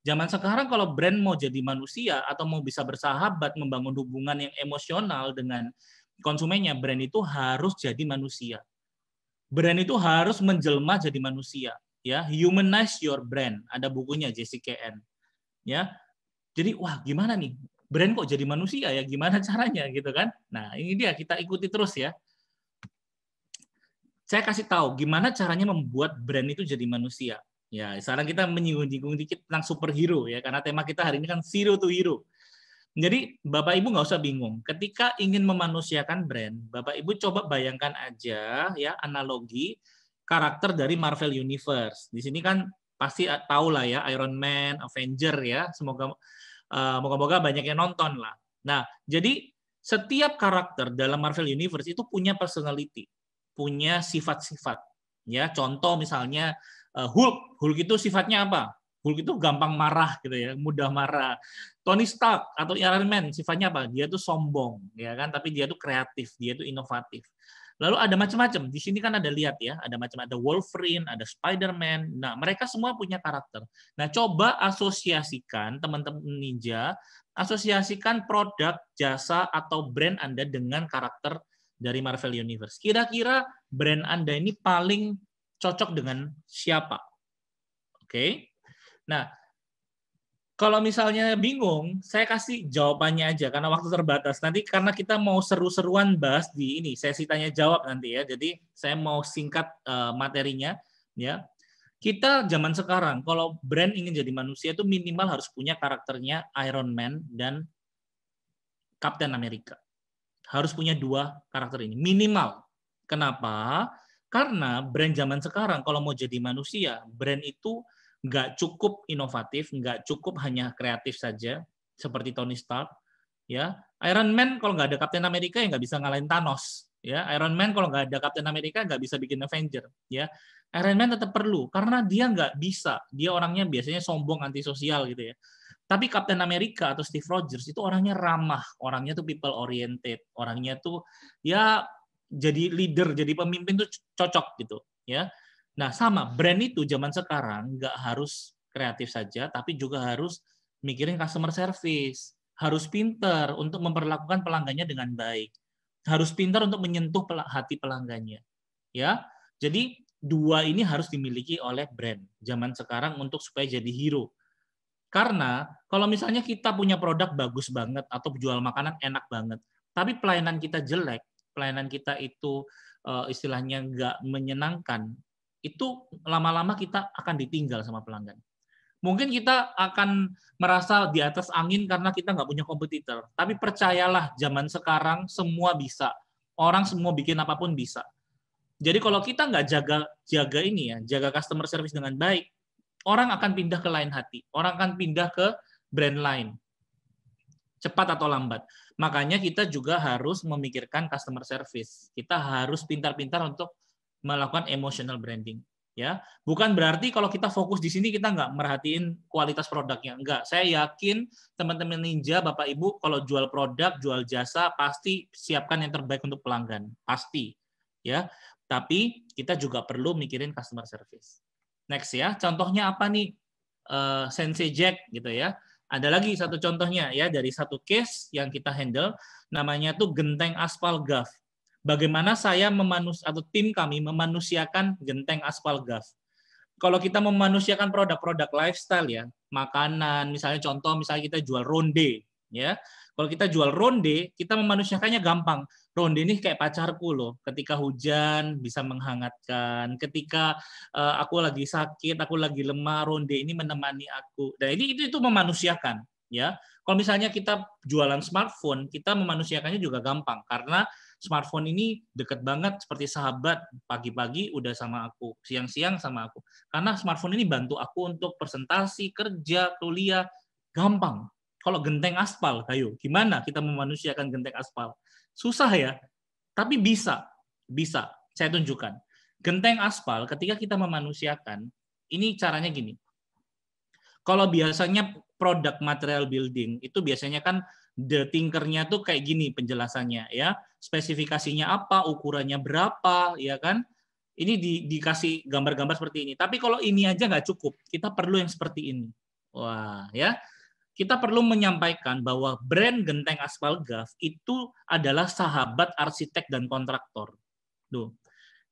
Zaman sekarang kalau brand mau jadi manusia atau mau bisa bersahabat, membangun hubungan yang emosional dengan konsumennya, brand itu harus jadi manusia. Brand itu harus menjelma jadi manusia ya humanize your brand ada bukunya JCKN ya jadi wah gimana nih brand kok jadi manusia ya gimana caranya gitu kan nah ini dia kita ikuti terus ya saya kasih tahu gimana caranya membuat brand itu jadi manusia ya sekarang kita menyinggung singgung dikit tentang superhero ya karena tema kita hari ini kan zero to hero jadi Bapak Ibu nggak usah bingung. Ketika ingin memanusiakan brand, Bapak Ibu coba bayangkan aja ya analogi karakter dari Marvel Universe. Di sini kan pasti eh, tahu lah ya Iron Man, Avenger ya. Semoga uh, moga-moga banyak yang nonton lah. Nah, jadi setiap karakter dalam Marvel Universe itu punya personality, punya sifat-sifat. Ya, contoh misalnya uh, Hulk. Hulk itu sifatnya apa? Hulk itu gampang marah gitu ya, mudah marah. Tony Stark atau Iron Man sifatnya apa? Dia tuh sombong, ya kan? Tapi dia tuh kreatif, dia tuh inovatif. Lalu ada macam-macam. Di sini kan ada lihat ya, ada macam ada Wolverine, ada Spider-Man. Nah, mereka semua punya karakter. Nah, coba asosiasikan teman-teman ninja, asosiasikan produk, jasa atau brand Anda dengan karakter dari Marvel Universe. Kira-kira brand Anda ini paling cocok dengan siapa? Oke. Okay? Nah, kalau misalnya bingung, saya kasih jawabannya aja karena waktu terbatas. Nanti karena kita mau seru-seruan bahas di ini sesi tanya jawab nanti ya. Jadi saya mau singkat uh, materinya ya. Kita zaman sekarang kalau brand ingin jadi manusia itu minimal harus punya karakternya Iron Man dan Captain America. Harus punya dua karakter ini minimal. Kenapa? Karena brand zaman sekarang kalau mau jadi manusia, brand itu nggak cukup inovatif, nggak cukup hanya kreatif saja seperti Tony Stark. Ya, Iron Man kalau nggak ada Captain America ya nggak bisa ngalahin Thanos. Ya, Iron Man kalau nggak ada Captain America nggak bisa bikin Avenger. Ya, Iron Man tetap perlu karena dia nggak bisa. Dia orangnya biasanya sombong, antisosial gitu ya. Tapi Captain America atau Steve Rogers itu orangnya ramah, orangnya tuh people oriented, orangnya tuh ya jadi leader, jadi pemimpin tuh cocok gitu ya Nah, sama brand itu zaman sekarang nggak harus kreatif saja, tapi juga harus mikirin customer service, harus pinter untuk memperlakukan pelanggannya dengan baik, harus pinter untuk menyentuh hati pelanggannya, ya. Jadi dua ini harus dimiliki oleh brand zaman sekarang untuk supaya jadi hero. Karena kalau misalnya kita punya produk bagus banget atau jual makanan enak banget, tapi pelayanan kita jelek, pelayanan kita itu eh, istilahnya nggak menyenangkan, itu lama-lama kita akan ditinggal sama pelanggan. Mungkin kita akan merasa di atas angin karena kita nggak punya kompetitor. Tapi percayalah, zaman sekarang semua bisa. Orang semua bikin apapun bisa. Jadi kalau kita nggak jaga jaga ini ya, jaga customer service dengan baik, orang akan pindah ke lain hati, orang akan pindah ke brand lain, cepat atau lambat. Makanya kita juga harus memikirkan customer service. Kita harus pintar-pintar untuk melakukan emotional branding ya bukan berarti kalau kita fokus di sini kita nggak merhatiin kualitas produknya Nggak. saya yakin teman-teman ninja bapak ibu kalau jual produk jual jasa pasti siapkan yang terbaik untuk pelanggan pasti ya tapi kita juga perlu mikirin customer service next ya contohnya apa nih uh, sensei jack gitu ya ada lagi satu contohnya ya dari satu case yang kita handle namanya tuh genteng aspal Gav bagaimana saya memanus atau tim kami memanusiakan genteng aspal gas. Kalau kita memanusiakan produk-produk lifestyle ya, makanan, misalnya contoh misalnya kita jual ronde ya. Kalau kita jual ronde, kita memanusiakannya gampang. Ronde ini kayak pacarku loh. Ketika hujan bisa menghangatkan, ketika uh, aku lagi sakit, aku lagi lemah, ronde ini menemani aku. Dan nah, ini itu itu memanusiakan ya. Kalau misalnya kita jualan smartphone, kita memanusiakannya juga gampang karena smartphone ini dekat banget seperti sahabat pagi-pagi udah sama aku, siang-siang sama aku. Karena smartphone ini bantu aku untuk presentasi, kerja, kuliah, gampang. Kalau genteng aspal, kayu, gimana kita memanusiakan genteng aspal? Susah ya, tapi bisa, bisa. Saya tunjukkan. Genteng aspal ketika kita memanusiakan, ini caranya gini. Kalau biasanya produk material building itu biasanya kan The tinkernya tuh kayak gini penjelasannya ya. Spesifikasinya apa, ukurannya berapa, ya kan? Ini di, dikasih gambar-gambar seperti ini. Tapi kalau ini aja nggak cukup, kita perlu yang seperti ini. Wah, ya. Kita perlu menyampaikan bahwa brand Genteng gas itu adalah sahabat arsitek dan kontraktor. tuh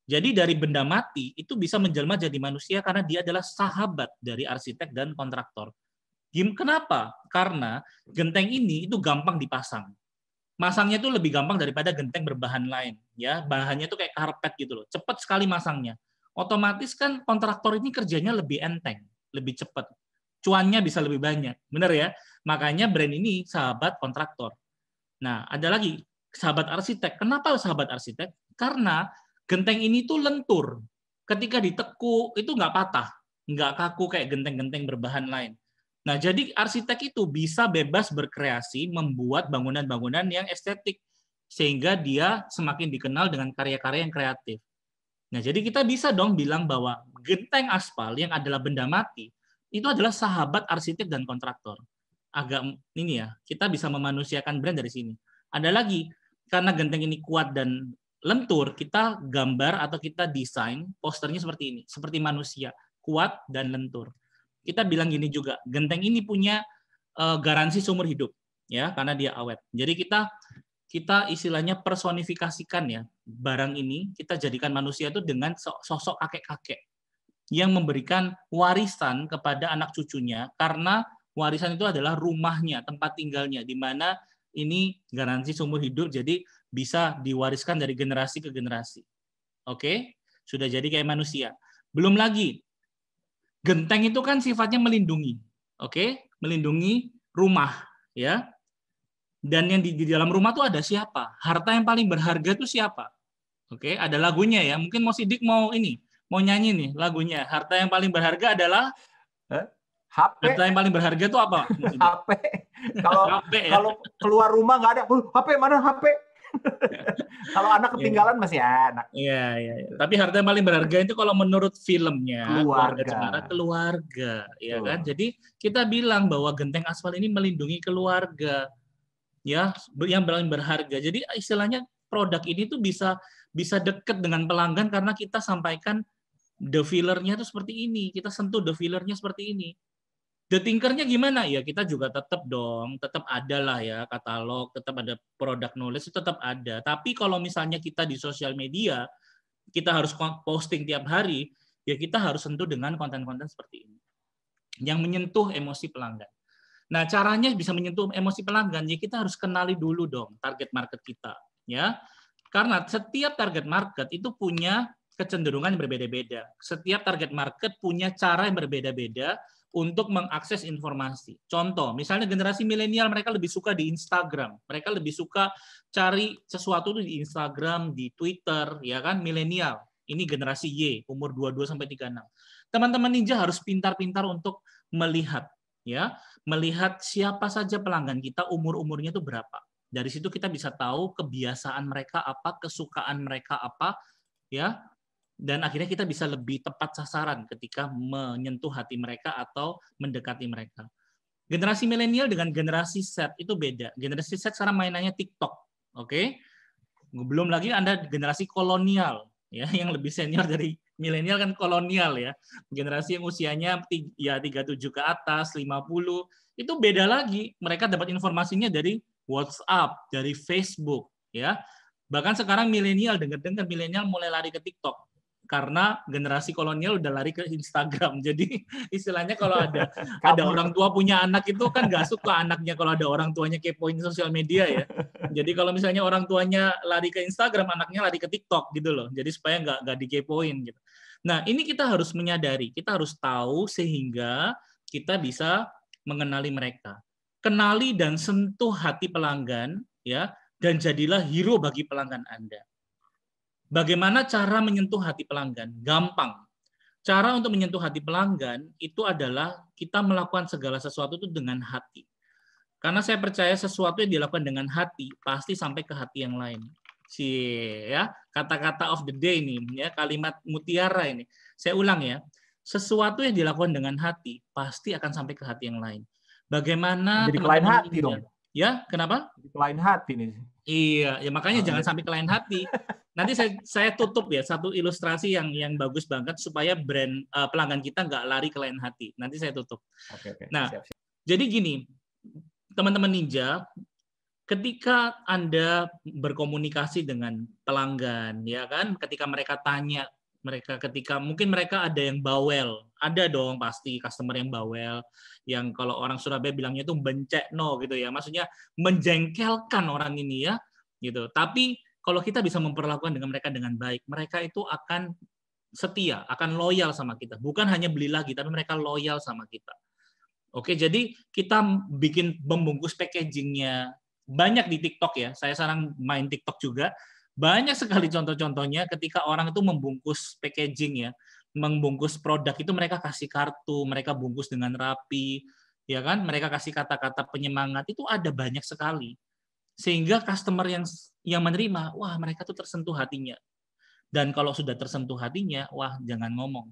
Jadi dari benda mati itu bisa menjelma jadi manusia karena dia adalah sahabat dari arsitek dan kontraktor. Gim kenapa? Karena genteng ini itu gampang dipasang. Masangnya itu lebih gampang daripada genteng berbahan lain, ya. Bahannya itu kayak karpet gitu loh. Cepat sekali masangnya. Otomatis kan kontraktor ini kerjanya lebih enteng, lebih cepat. Cuannya bisa lebih banyak. Benar ya? Makanya brand ini sahabat kontraktor. Nah, ada lagi sahabat arsitek. Kenapa sahabat arsitek? Karena genteng ini tuh lentur. Ketika ditekuk itu nggak patah, nggak kaku kayak genteng-genteng berbahan lain. Nah, jadi arsitek itu bisa bebas berkreasi membuat bangunan-bangunan yang estetik sehingga dia semakin dikenal dengan karya-karya yang kreatif. Nah, jadi kita bisa dong bilang bahwa genteng aspal yang adalah benda mati itu adalah sahabat arsitek dan kontraktor. Agak ini ya, kita bisa memanusiakan brand dari sini. Ada lagi karena genteng ini kuat dan lentur, kita gambar atau kita desain posternya seperti ini, seperti manusia, kuat dan lentur kita bilang gini juga, genteng ini punya eh, garansi seumur hidup ya karena dia awet. Jadi kita kita istilahnya personifikasikan ya barang ini kita jadikan manusia itu dengan sosok kakek-kakek yang memberikan warisan kepada anak cucunya karena warisan itu adalah rumahnya, tempat tinggalnya di mana ini garansi seumur hidup jadi bisa diwariskan dari generasi ke generasi. Oke? Sudah jadi kayak manusia. Belum lagi Genteng itu kan sifatnya melindungi, oke, okay? melindungi rumah, ya. Dan yang di, di dalam rumah tuh ada siapa? Harta yang paling berharga tuh siapa? Oke, okay? ada lagunya ya. Mungkin mau sidik mau ini, mau nyanyi nih lagunya. Harta yang paling berharga adalah HP. Harta yang paling berharga itu apa? HP. Kalau ya. kalau keluar rumah nggak ada, HP mana HP? kalau anak iya. ketinggalan yeah. masih anak. Iya, yeah, iya, yeah, yeah. Tapi harta yang paling berharga itu kalau menurut filmnya keluarga, keluarga cemara keluarga, ya kan? Jadi kita bilang bahwa genteng aspal ini melindungi keluarga. Ya, yang paling berharga. Jadi istilahnya produk ini tuh bisa bisa dekat dengan pelanggan karena kita sampaikan the fillernya tuh seperti ini, kita sentuh the fillernya seperti ini. The Thinkernya gimana? Ya kita juga tetap dong, tetap ada lah ya katalog, tetap ada produk knowledge, tetap ada. Tapi kalau misalnya kita di sosial media, kita harus posting tiap hari, ya kita harus sentuh dengan konten-konten seperti ini. Yang menyentuh emosi pelanggan. Nah, caranya bisa menyentuh emosi pelanggan, ya kita harus kenali dulu dong target market kita. ya Karena setiap target market itu punya kecenderungan berbeda-beda. Setiap target market punya cara yang berbeda-beda untuk mengakses informasi. Contoh, misalnya generasi milenial mereka lebih suka di Instagram, mereka lebih suka cari sesuatu di Instagram, di Twitter, ya kan milenial. Ini generasi Y, umur 22 sampai 36. Teman-teman ninja harus pintar-pintar untuk melihat ya, melihat siapa saja pelanggan kita, umur-umurnya itu berapa. Dari situ kita bisa tahu kebiasaan mereka apa, kesukaan mereka apa, ya dan akhirnya kita bisa lebih tepat sasaran ketika menyentuh hati mereka atau mendekati mereka. Generasi milenial dengan generasi Z itu beda. Generasi Z sekarang mainannya TikTok, oke? Okay? Belum lagi Anda generasi kolonial, ya, yang lebih senior dari milenial kan kolonial ya. Generasi yang usianya ya 37 ke atas, 50, itu beda lagi. Mereka dapat informasinya dari WhatsApp, dari Facebook, ya. Bahkan sekarang milenial dengar-dengar milenial mulai lari ke TikTok karena generasi kolonial udah lari ke Instagram. Jadi istilahnya kalau ada ada orang tua punya anak itu kan nggak suka anaknya kalau ada orang tuanya kepoin sosial media ya. Jadi kalau misalnya orang tuanya lari ke Instagram, anaknya lari ke TikTok gitu loh. Jadi supaya nggak nggak dikepoin gitu. Nah ini kita harus menyadari, kita harus tahu sehingga kita bisa mengenali mereka. Kenali dan sentuh hati pelanggan ya dan jadilah hero bagi pelanggan Anda. Bagaimana cara menyentuh hati pelanggan? Gampang. Cara untuk menyentuh hati pelanggan itu adalah kita melakukan segala sesuatu itu dengan hati. Karena saya percaya sesuatu yang dilakukan dengan hati pasti sampai ke hati yang lain. Si ya, kata-kata of the day ini ya, kalimat mutiara ini. Saya ulang ya. Sesuatu yang dilakukan dengan hati pasti akan sampai ke hati yang lain. Bagaimana jadi -teman hati dong. Ya, kenapa? Klien hati nih. Iya, ya makanya oh. jangan sampai kelain hati. Nanti saya saya tutup ya satu ilustrasi yang yang bagus banget supaya brand uh, pelanggan kita nggak lari kelain hati. Nanti saya tutup. Oke, oke. Nah, siap, siap. jadi gini, teman-teman ninja, ketika anda berkomunikasi dengan pelanggan, ya kan, ketika mereka tanya, mereka ketika mungkin mereka ada yang bawel, ada dong pasti customer yang bawel, yang kalau orang Surabaya bilangnya itu bencek no gitu ya, maksudnya menjengkelkan orang ini ya gitu. Tapi kalau kita bisa memperlakukan dengan mereka dengan baik, mereka itu akan setia, akan loyal sama kita. Bukan hanya beli lagi, tapi mereka loyal sama kita. Oke, jadi kita bikin membungkus packagingnya banyak di TikTok ya. Saya sekarang main TikTok juga. Banyak sekali contoh-contohnya ketika orang itu membungkus packaging ya membungkus produk itu mereka kasih kartu, mereka bungkus dengan rapi, ya kan? Mereka kasih kata-kata penyemangat itu ada banyak sekali. Sehingga customer yang yang menerima, wah mereka tuh tersentuh hatinya. Dan kalau sudah tersentuh hatinya, wah jangan ngomong.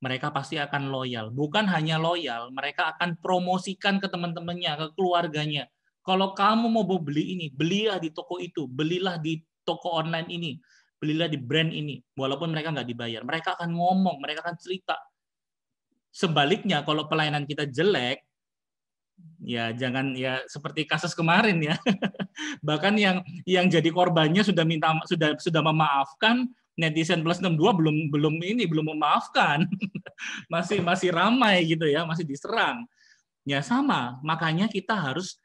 Mereka pasti akan loyal. Bukan hanya loyal, mereka akan promosikan ke teman-temannya, ke keluarganya. Kalau kamu mau beli ini, belilah di toko itu, belilah di toko online ini belilah di brand ini, walaupun mereka nggak dibayar. Mereka akan ngomong, mereka akan cerita. Sebaliknya, kalau pelayanan kita jelek, ya jangan ya seperti kasus kemarin ya. Bahkan yang yang jadi korbannya sudah minta sudah sudah memaafkan netizen plus 62 belum belum ini belum memaafkan. masih masih ramai gitu ya, masih diserang. Ya sama, makanya kita harus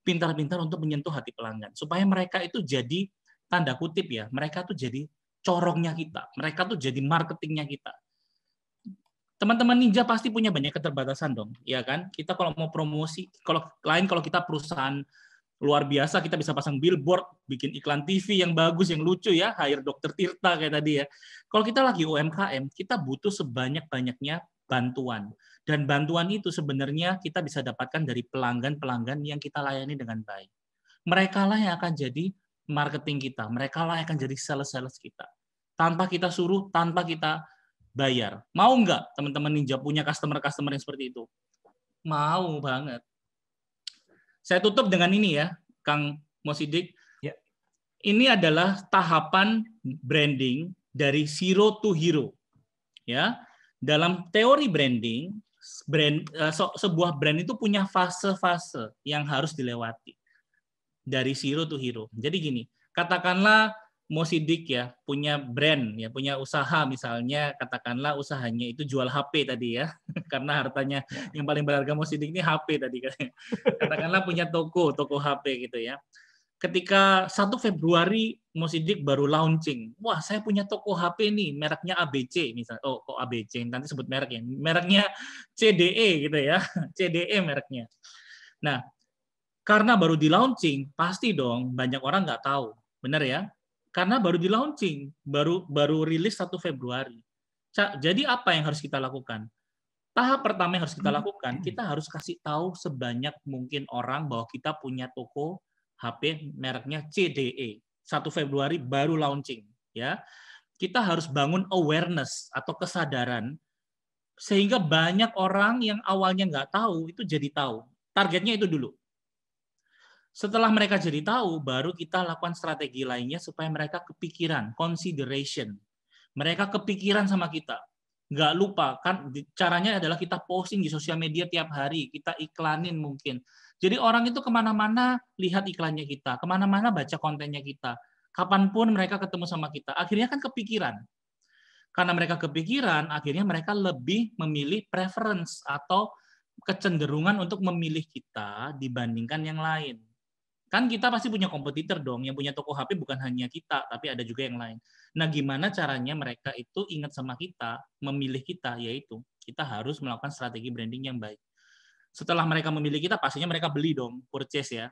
pintar-pintar untuk menyentuh hati pelanggan supaya mereka itu jadi tanda kutip ya, mereka tuh jadi corongnya kita, mereka tuh jadi marketingnya kita. Teman-teman ninja pasti punya banyak keterbatasan dong, ya kan? Kita kalau mau promosi, kalau lain kalau kita perusahaan luar biasa kita bisa pasang billboard, bikin iklan TV yang bagus, yang lucu ya, hire dokter Tirta kayak tadi ya. Kalau kita lagi UMKM, kita butuh sebanyak-banyaknya bantuan. Dan bantuan itu sebenarnya kita bisa dapatkan dari pelanggan-pelanggan yang kita layani dengan baik. Mereka lah yang akan jadi marketing kita. Mereka lah yang akan jadi sales-sales kita. Tanpa kita suruh, tanpa kita bayar. Mau nggak teman-teman Ninja punya customer-customer yang seperti itu? Mau banget. Saya tutup dengan ini ya, Kang Mosidik. Ya. Ini adalah tahapan branding dari zero to hero. Ya, dalam teori branding, brand eh, sebuah brand itu punya fase-fase yang harus dilewati dari zero to hero. Jadi gini, katakanlah Mo Sidik ya punya brand ya punya usaha misalnya katakanlah usahanya itu jual HP tadi ya karena hartanya yang paling berharga Mo Sidik ini HP tadi katakanlah punya toko toko HP gitu ya ketika satu Februari Mo Sidik baru launching wah saya punya toko HP nih mereknya ABC misal, oh kok ABC nanti sebut merek ya mereknya CDE gitu ya CDE mereknya nah karena baru di launching, pasti dong banyak orang nggak tahu. Benar ya? Karena baru di launching, baru baru rilis 1 Februari. Jadi apa yang harus kita lakukan? Tahap pertama yang harus kita hmm. lakukan, hmm. kita harus kasih tahu sebanyak mungkin orang bahwa kita punya toko HP mereknya CDE. 1 Februari baru launching, ya. Kita harus bangun awareness atau kesadaran sehingga banyak orang yang awalnya nggak tahu itu jadi tahu. Targetnya itu dulu. Setelah mereka jadi tahu, baru kita lakukan strategi lainnya supaya mereka kepikiran, consideration. Mereka kepikiran sama kita. Nggak lupa, kan caranya adalah kita posting di sosial media tiap hari, kita iklanin mungkin. Jadi orang itu kemana-mana lihat iklannya kita, kemana-mana baca kontennya kita. Kapanpun mereka ketemu sama kita, akhirnya kan kepikiran. Karena mereka kepikiran, akhirnya mereka lebih memilih preference atau kecenderungan untuk memilih kita dibandingkan yang lain Kan kita pasti punya kompetitor dong, yang punya toko HP bukan hanya kita, tapi ada juga yang lain. Nah, gimana caranya mereka itu ingat sama kita, memilih kita, yaitu kita harus melakukan strategi branding yang baik. Setelah mereka memilih kita, pastinya mereka beli dong, purchase ya.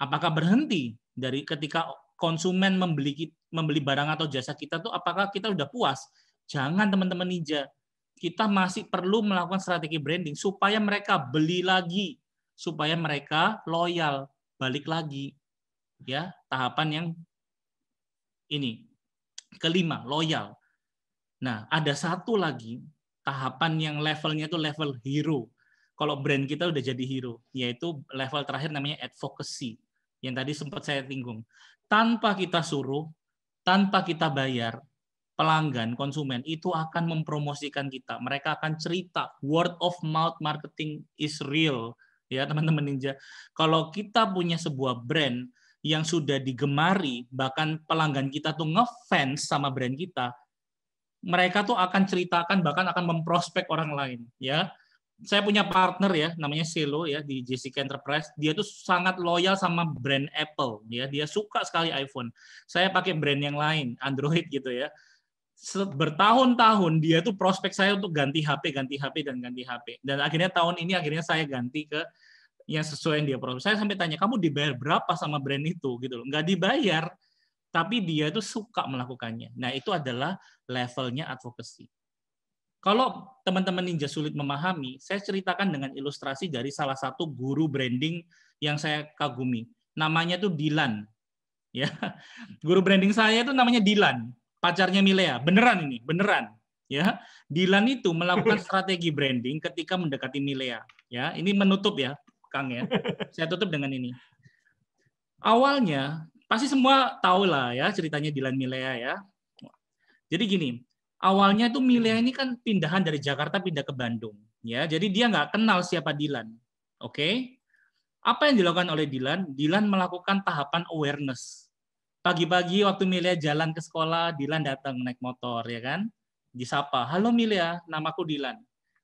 Apakah berhenti dari ketika konsumen membeli membeli barang atau jasa kita tuh apakah kita sudah puas? Jangan teman-teman ninja kita masih perlu melakukan strategi branding supaya mereka beli lagi, supaya mereka loyal balik lagi ya tahapan yang ini kelima loyal nah ada satu lagi tahapan yang levelnya itu level hero kalau brand kita udah jadi hero yaitu level terakhir namanya advocacy yang tadi sempat saya singgung tanpa kita suruh tanpa kita bayar pelanggan konsumen itu akan mempromosikan kita mereka akan cerita word of mouth marketing is real ya teman-teman ninja. Kalau kita punya sebuah brand yang sudah digemari, bahkan pelanggan kita tuh ngefans sama brand kita, mereka tuh akan ceritakan bahkan akan memprospek orang lain, ya. Saya punya partner ya, namanya Silo ya di Jessica Enterprise. Dia tuh sangat loyal sama brand Apple ya. Dia suka sekali iPhone. Saya pakai brand yang lain, Android gitu ya bertahun-tahun dia tuh prospek saya untuk ganti HP, ganti HP dan ganti HP. Dan akhirnya tahun ini akhirnya saya ganti ke yang sesuai yang dia prospek. Saya sampai tanya, "Kamu dibayar berapa sama brand itu?" gitu loh. Nggak dibayar, tapi dia tuh suka melakukannya. Nah, itu adalah levelnya advokasi. Kalau teman-teman ninja sulit memahami, saya ceritakan dengan ilustrasi dari salah satu guru branding yang saya kagumi. Namanya itu Dilan. Ya. Guru branding saya itu namanya Dilan pacarnya Milea. Beneran ini, beneran. Ya, Dilan itu melakukan strategi branding ketika mendekati Milea. Ya, ini menutup ya, Kang ya. Saya tutup dengan ini. Awalnya pasti semua tahu lah ya ceritanya Dilan Milea ya. Jadi gini, awalnya itu Milea ini kan pindahan dari Jakarta pindah ke Bandung ya. Jadi dia nggak kenal siapa Dilan. Oke. Okay? Apa yang dilakukan oleh Dilan? Dilan melakukan tahapan awareness pagi-pagi waktu Milia jalan ke sekolah, Dilan datang naik motor ya kan. Disapa, "Halo Milia, namaku Dilan.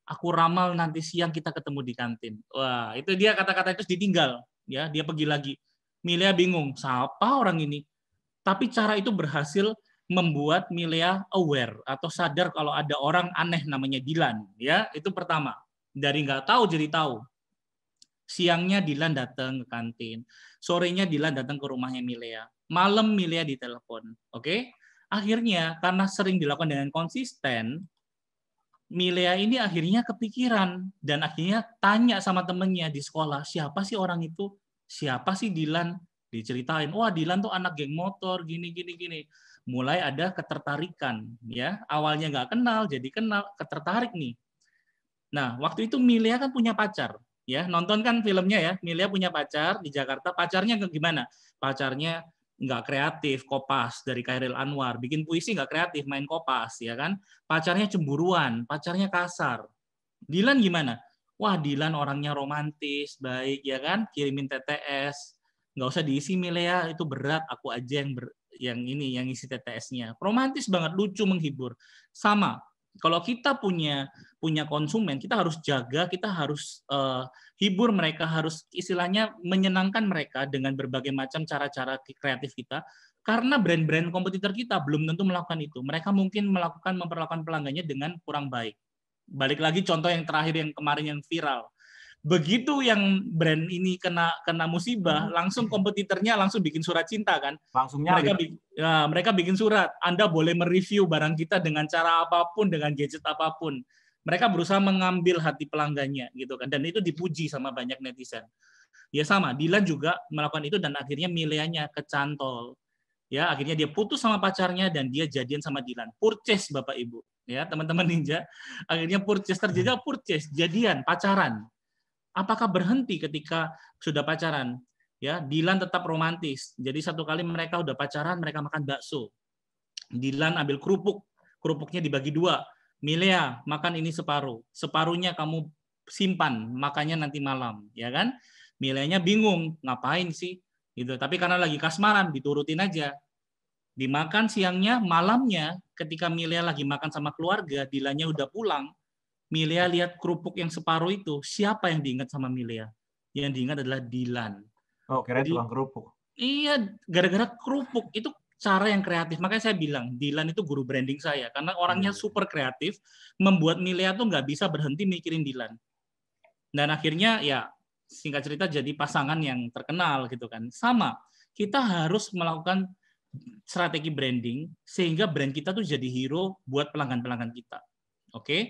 Aku ramal nanti siang kita ketemu di kantin." Wah, itu dia kata-kata itu ditinggal ya, dia pergi lagi. Milia bingung, siapa orang ini? Tapi cara itu berhasil membuat Milia aware atau sadar kalau ada orang aneh namanya Dilan, ya. Itu pertama. Dari nggak tahu jadi tahu. Siangnya Dilan datang ke kantin, sorenya Dilan datang ke rumahnya Milia malam Milia ditelepon. Oke. Okay? Akhirnya karena sering dilakukan dengan konsisten, Milia ini akhirnya kepikiran dan akhirnya tanya sama temennya di sekolah, siapa sih orang itu? Siapa sih Dilan? Diceritain, wah Dilan tuh anak geng motor, gini, gini, gini. Mulai ada ketertarikan. ya Awalnya nggak kenal, jadi kenal, ketertarik nih. Nah, waktu itu Milia kan punya pacar. Ya, nonton kan filmnya ya. Milia punya pacar di Jakarta. Pacarnya gimana? Pacarnya nggak kreatif, kopas dari Khairil Anwar, bikin puisi nggak kreatif, main kopas, ya kan? Pacarnya cemburuan, pacarnya kasar. Dilan gimana? Wah, Dilan orangnya romantis, baik, ya kan? Kirimin TTS, nggak usah diisi Milea, ya. itu berat, aku aja yang ber, yang ini, yang isi TTS-nya. Romantis banget, lucu, menghibur. Sama, kalau kita punya punya konsumen, kita harus jaga, kita harus uh, hibur mereka, harus istilahnya menyenangkan mereka dengan berbagai macam cara-cara kreatif kita. Karena brand-brand kompetitor kita belum tentu melakukan itu. Mereka mungkin melakukan memperlakukan pelanggannya dengan kurang baik. Balik lagi contoh yang terakhir yang kemarin yang viral begitu yang brand ini kena kena musibah, hmm. langsung kompetitornya langsung bikin surat cinta kan? Langsung mereka Mereka, ya, mereka bikin surat. Anda boleh mereview barang kita dengan cara apapun, dengan gadget apapun. Mereka berusaha mengambil hati pelanggannya gitu kan, dan itu dipuji sama banyak netizen. Ya sama, Dilan juga melakukan itu dan akhirnya miliannya kecantol. Ya, akhirnya dia putus sama pacarnya dan dia jadian sama Dilan. Purchase Bapak Ibu, ya teman-teman ninja. Akhirnya purchase terjadi purchase, jadian, pacaran apakah berhenti ketika sudah pacaran? Ya, Dilan tetap romantis. Jadi satu kali mereka udah pacaran, mereka makan bakso. Dilan ambil kerupuk, kerupuknya dibagi dua. Milea makan ini separuh, separuhnya kamu simpan, makannya nanti malam, ya kan? Milenya bingung, ngapain sih? Gitu. Tapi karena lagi kasmaran, diturutin aja. Dimakan siangnya, malamnya ketika Milea lagi makan sama keluarga, Dilannya udah pulang, Milia lihat kerupuk yang separuh itu, siapa yang diingat sama Milea? Yang diingat adalah Dilan. Oh, kira itu kerupuk. Iya, gara-gara kerupuk itu cara yang kreatif. Makanya saya bilang Dilan itu guru branding saya karena orangnya hmm. super kreatif, membuat Milea tuh nggak bisa berhenti mikirin Dilan. Dan akhirnya ya singkat cerita jadi pasangan yang terkenal gitu kan. Sama, kita harus melakukan strategi branding sehingga brand kita tuh jadi hero buat pelanggan-pelanggan kita. Oke, okay?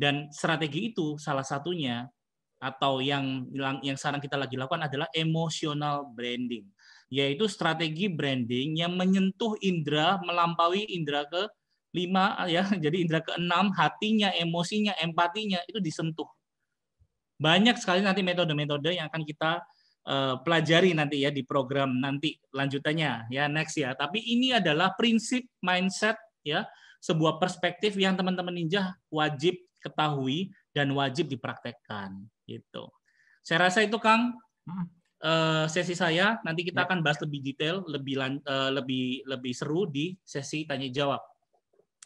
Dan strategi itu salah satunya atau yang yang sekarang kita lagi lakukan adalah emotional branding, yaitu strategi branding yang menyentuh indera melampaui indera ke lima ya, jadi indera ke enam hatinya, emosinya, empatinya itu disentuh. Banyak sekali nanti metode-metode yang akan kita uh, pelajari nanti ya di program nanti lanjutannya ya next ya. Tapi ini adalah prinsip mindset ya, sebuah perspektif yang teman-teman ninja wajib ketahui dan wajib dipraktekkan gitu. Saya rasa itu Kang hmm. eh, sesi saya nanti kita ya. akan bahas lebih detail, lebih eh, lebih lebih seru di sesi tanya jawab.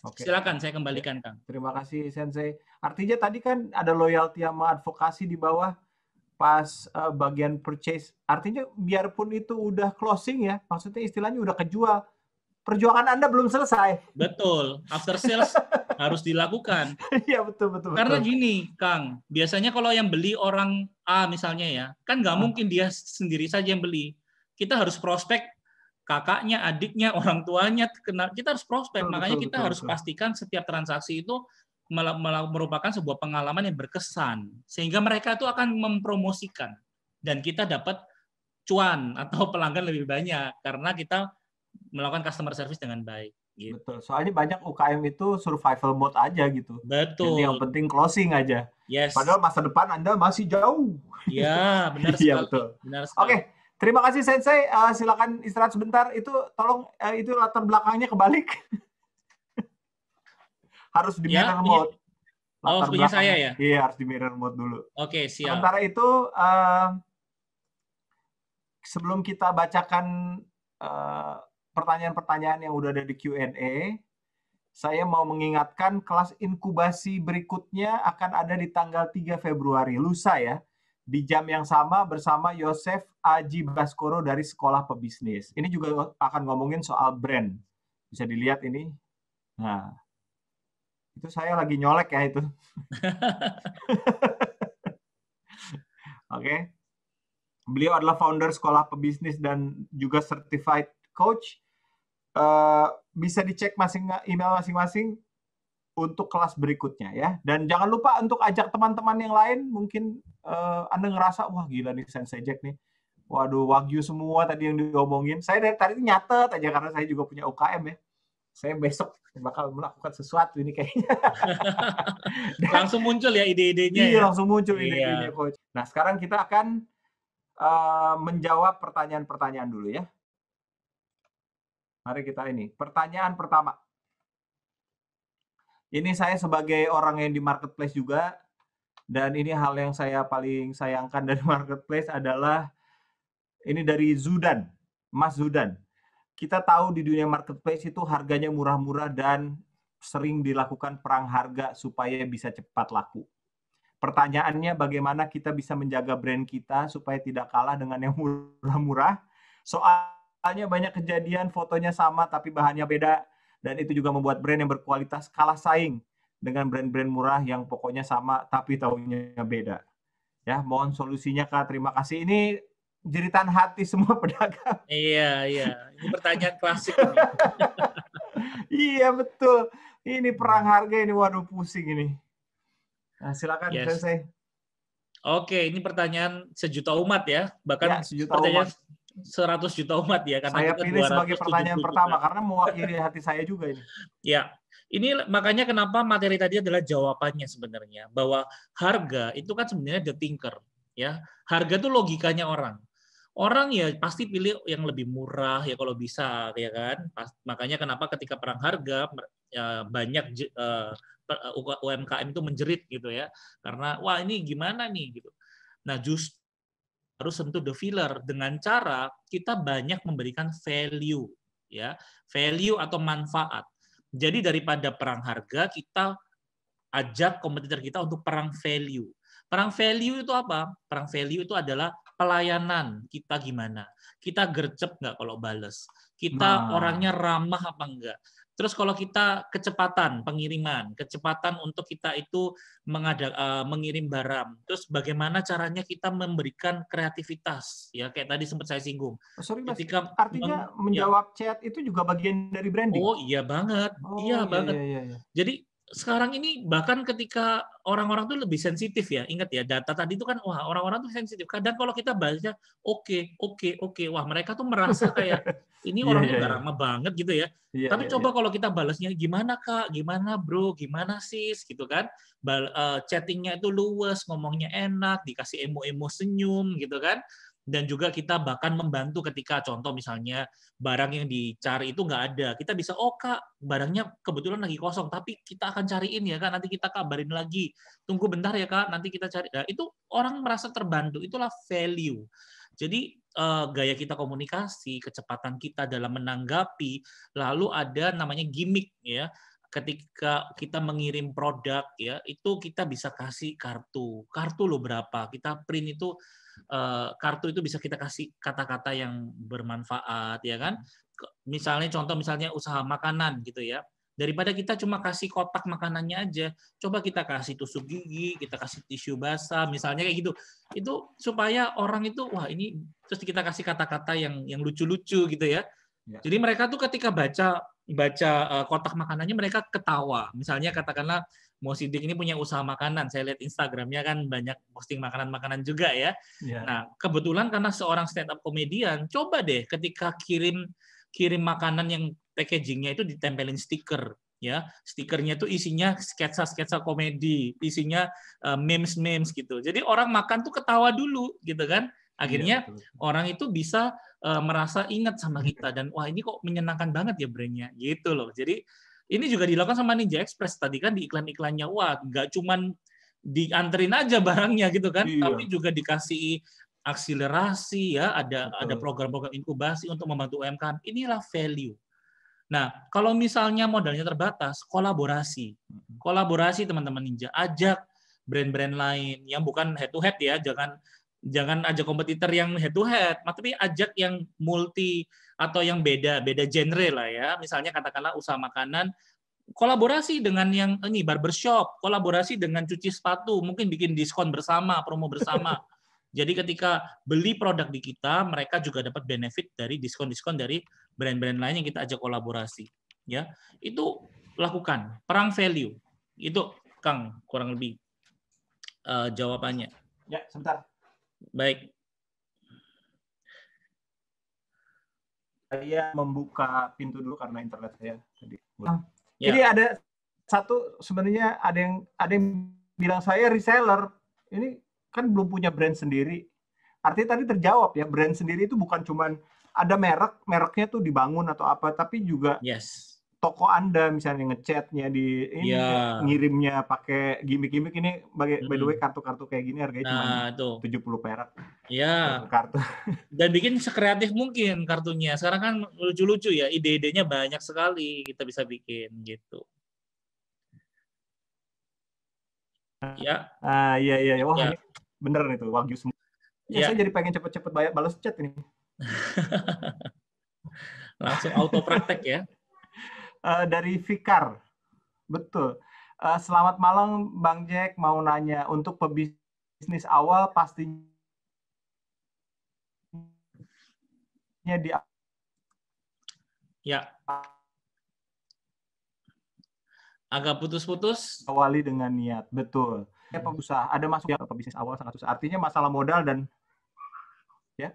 Oke. Silakan saya ya, kembalikan Kang. Terima kasih Sensei. Artinya tadi kan ada loyalty sama advokasi di bawah pas eh, bagian purchase. Artinya biarpun itu udah closing ya, maksudnya istilahnya udah kejual, perjuangan Anda belum selesai. Betul, after sales harus dilakukan. Iya, betul, betul betul. Karena gini, Kang, biasanya kalau yang beli orang A misalnya ya, kan nggak ah. mungkin dia sendiri saja yang beli. Kita harus prospek kakaknya, adiknya, orang tuanya, kenal. Kita harus prospek. Makanya betul, kita betul, harus betul. pastikan setiap transaksi itu merupakan sebuah pengalaman yang berkesan sehingga mereka itu akan mempromosikan dan kita dapat cuan atau pelanggan lebih banyak karena kita melakukan customer service dengan baik. Gitu. Betul. Soalnya banyak UKM itu survival mode aja gitu. Betul. Jadi yang penting closing aja. Yes. Padahal masa depan Anda masih jauh. Iya, benar iya, sekali. Ya, betul. Benar sekali. Oke. Terima kasih Sensei. Uh, silakan istirahat sebentar. Itu tolong uh, itu latar belakangnya kebalik. harus di ya, mirror punya, mode. Oh, latar oh, punya saya ya? Iya, harus di mirror mode dulu. Oke, okay, siap. Sementara itu uh, sebelum kita bacakan uh, pertanyaan-pertanyaan yang udah ada di Q&A. Saya mau mengingatkan kelas inkubasi berikutnya akan ada di tanggal 3 Februari, lusa ya. Di jam yang sama bersama Yosef Aji Baskoro dari Sekolah Pebisnis. Ini juga akan ngomongin soal brand. Bisa dilihat ini. Nah, itu saya lagi nyolek ya itu. Oke. Okay. Beliau adalah founder sekolah pebisnis dan juga certified coach Eh, bisa dicek masing email masing-masing untuk kelas berikutnya ya. Dan jangan lupa untuk ajak teman-teman yang lain, mungkin uh, Anda ngerasa, wah gila nih Sensei Jack nih. Waduh, Wagyu semua tadi yang diomongin. Saya dari tadi nyatet aja karena saya juga punya UKM ya. Saya besok bakal melakukan sesuatu ini kayaknya. Dan, langsung muncul ya ide-idenya Iya, ya? langsung muncul iya. ide-idenya Coach. Nah, sekarang kita akan uh, menjawab pertanyaan-pertanyaan dulu ya. Mari kita ini. Pertanyaan pertama. Ini saya sebagai orang yang di marketplace juga dan ini hal yang saya paling sayangkan dari marketplace adalah ini dari Zudan, Mas Zudan. Kita tahu di dunia marketplace itu harganya murah-murah dan sering dilakukan perang harga supaya bisa cepat laku. Pertanyaannya bagaimana kita bisa menjaga brand kita supaya tidak kalah dengan yang murah-murah? Soal soalnya banyak kejadian fotonya sama tapi bahannya beda dan itu juga membuat brand yang berkualitas kalah saing dengan brand-brand murah yang pokoknya sama tapi tahunya beda. Ya, mohon solusinya Kak. Terima kasih. Ini jeritan hati semua pedagang. Iya, iya. Ini pertanyaan klasik. iya, betul. Ini perang harga ini waduh pusing ini. Nah, silakan yes. Sensei. Oke, ini pertanyaan sejuta umat ya. Bahkan ya, sejuta pertanyaan umat 100 juta umat ya karena saya pilih sebagai pertanyaan juta. pertama karena mewakili hati saya juga ini. ya, ini makanya kenapa materi tadi adalah jawabannya sebenarnya bahwa harga itu kan sebenarnya the thinker ya. Harga itu logikanya orang. Orang ya pasti pilih yang lebih murah ya kalau bisa ya kan. makanya kenapa ketika perang harga ya, banyak uh, eh, eh, UMKM itu menjerit gitu ya. Karena wah ini gimana nih gitu. Nah, justru harus sentuh the filler dengan cara kita banyak memberikan value ya value atau manfaat jadi daripada perang harga kita ajak kompetitor kita untuk perang value perang value itu apa perang value itu adalah pelayanan kita gimana kita gercep nggak kalau bales kita nah. orangnya ramah apa enggak Terus kalau kita kecepatan pengiriman, kecepatan untuk kita itu mengada, uh, mengirim barang. Terus bagaimana caranya kita memberikan kreativitas ya kayak tadi sempat saya singgung. Oh, sorry, mas, Ketika artinya ya. menjawab ya. chat itu juga bagian dari branding. Oh iya banget. Iya oh, iya, iya banget. Iya, iya, iya. Jadi sekarang ini bahkan ketika orang-orang tuh lebih sensitif ya ingat ya data tadi itu kan wah orang-orang tuh sensitif kadang kalau kita baca oke okay, oke okay, oke okay, wah mereka tuh merasa kayak ini iya, orang yeah, iya, yeah, ramah banget gitu ya yeah, tapi yeah, coba yeah. kalau kita balasnya gimana kak gimana bro gimana sis gitu kan Bal uh, chattingnya itu luwes ngomongnya enak dikasih emo-emo senyum gitu kan dan juga kita bahkan membantu ketika contoh misalnya barang yang dicari itu nggak ada kita bisa oh kak barangnya kebetulan lagi kosong tapi kita akan cariin ya kak nanti kita kabarin lagi tunggu bentar ya kak nanti kita cari nah, itu orang merasa terbantu itulah value jadi uh, gaya kita komunikasi kecepatan kita dalam menanggapi lalu ada namanya gimmick ya ketika kita mengirim produk ya itu kita bisa kasih kartu kartu lo berapa kita print itu Eh, kartu itu bisa kita kasih kata-kata yang bermanfaat ya kan misalnya contoh misalnya usaha makanan gitu ya daripada kita cuma kasih kotak makanannya aja coba kita kasih tusuk gigi kita kasih tisu basah misalnya kayak gitu itu supaya orang itu wah ini terus kita kasih kata-kata yang yang lucu-lucu gitu ya. ya jadi mereka tuh ketika baca baca eh, kotak makanannya mereka ketawa misalnya katakanlah Mo Sidik ini punya usaha makanan. Saya lihat Instagramnya kan banyak posting makanan-makanan juga ya. Yeah. Nah, kebetulan karena seorang stand up komedian, coba deh ketika kirim kirim makanan yang packagingnya itu ditempelin stiker ya stikernya itu isinya sketsa-sketsa komedi isinya uh, memes-memes gitu jadi orang makan tuh ketawa dulu gitu kan akhirnya iya, orang itu bisa uh, merasa ingat sama kita dan wah ini kok menyenangkan banget ya brandnya gitu loh jadi ini juga dilakukan sama Ninja Express tadi kan di iklan-iklannya wah nggak cuman dianterin aja barangnya gitu kan, iya. tapi juga dikasih akselerasi ya, ada Betul. ada program-program inkubasi untuk membantu UMKM. Inilah value. Nah, kalau misalnya modalnya terbatas, kolaborasi. Kolaborasi teman-teman ninja, ajak brand-brand lain yang bukan head to head ya, jangan jangan ajak kompetitor yang head to head, tapi ajak yang multi atau yang beda, beda genre lah ya. Misalnya katakanlah usaha makanan, kolaborasi dengan yang eh, ini barbershop, kolaborasi dengan cuci sepatu, mungkin bikin diskon bersama, promo bersama. Jadi ketika beli produk di kita, mereka juga dapat benefit dari diskon-diskon dari brand-brand lain yang kita ajak kolaborasi. Ya, itu lakukan perang value. Itu Kang kurang lebih uh, jawabannya. Ya, sebentar. Baik. Saya membuka pintu dulu karena internet saya tadi. Ah, ya. Jadi ada satu sebenarnya ada yang ada yang bilang saya reseller ini kan belum punya brand sendiri. Artinya tadi terjawab ya brand sendiri itu bukan cuman ada merek, mereknya tuh dibangun atau apa, tapi juga yes toko Anda misalnya ngechatnya di ini yeah. ngirimnya pakai gimmick-gimmick ini by, by the way kartu-kartu kayak gini harganya nah, cuma tujuh 70 perak. Iya. Kartu. Dan bikin sekreatif mungkin kartunya. Sekarang kan lucu-lucu ya, ide-idenya banyak sekali kita bisa bikin gitu. Ya. Ah iya iya, iya. wah ya. bener itu wagyu semua. Ya, ya. Saya jadi pengen cepet-cepet balas chat ini. Langsung auto praktek ya. Eh, dari Fikar. Betul. Uh, selamat malam Bang Jack, mau nanya untuk pebisnis awal pastinya di Ya. Agak putus-putus. Awali dengan niat, betul. Ya, pemusah, ada masuk ya pebisnis awal sangat susah. Artinya masalah modal dan ya.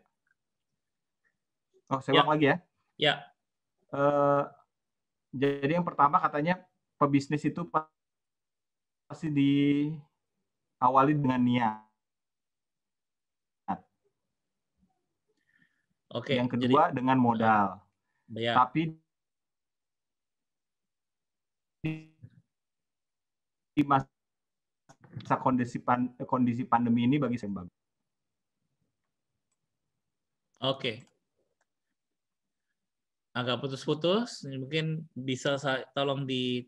Oh, saya ya. lagi ya. Ya. Uh, jadi yang pertama katanya pebisnis itu pasti diawali dengan niat. Oke. Yang kedua jadi, dengan modal. Ya. Tapi di masa kondisi pan, kondisi pandemi ini bagi saya bagus. Oke, agak putus-putus, mungkin bisa tolong di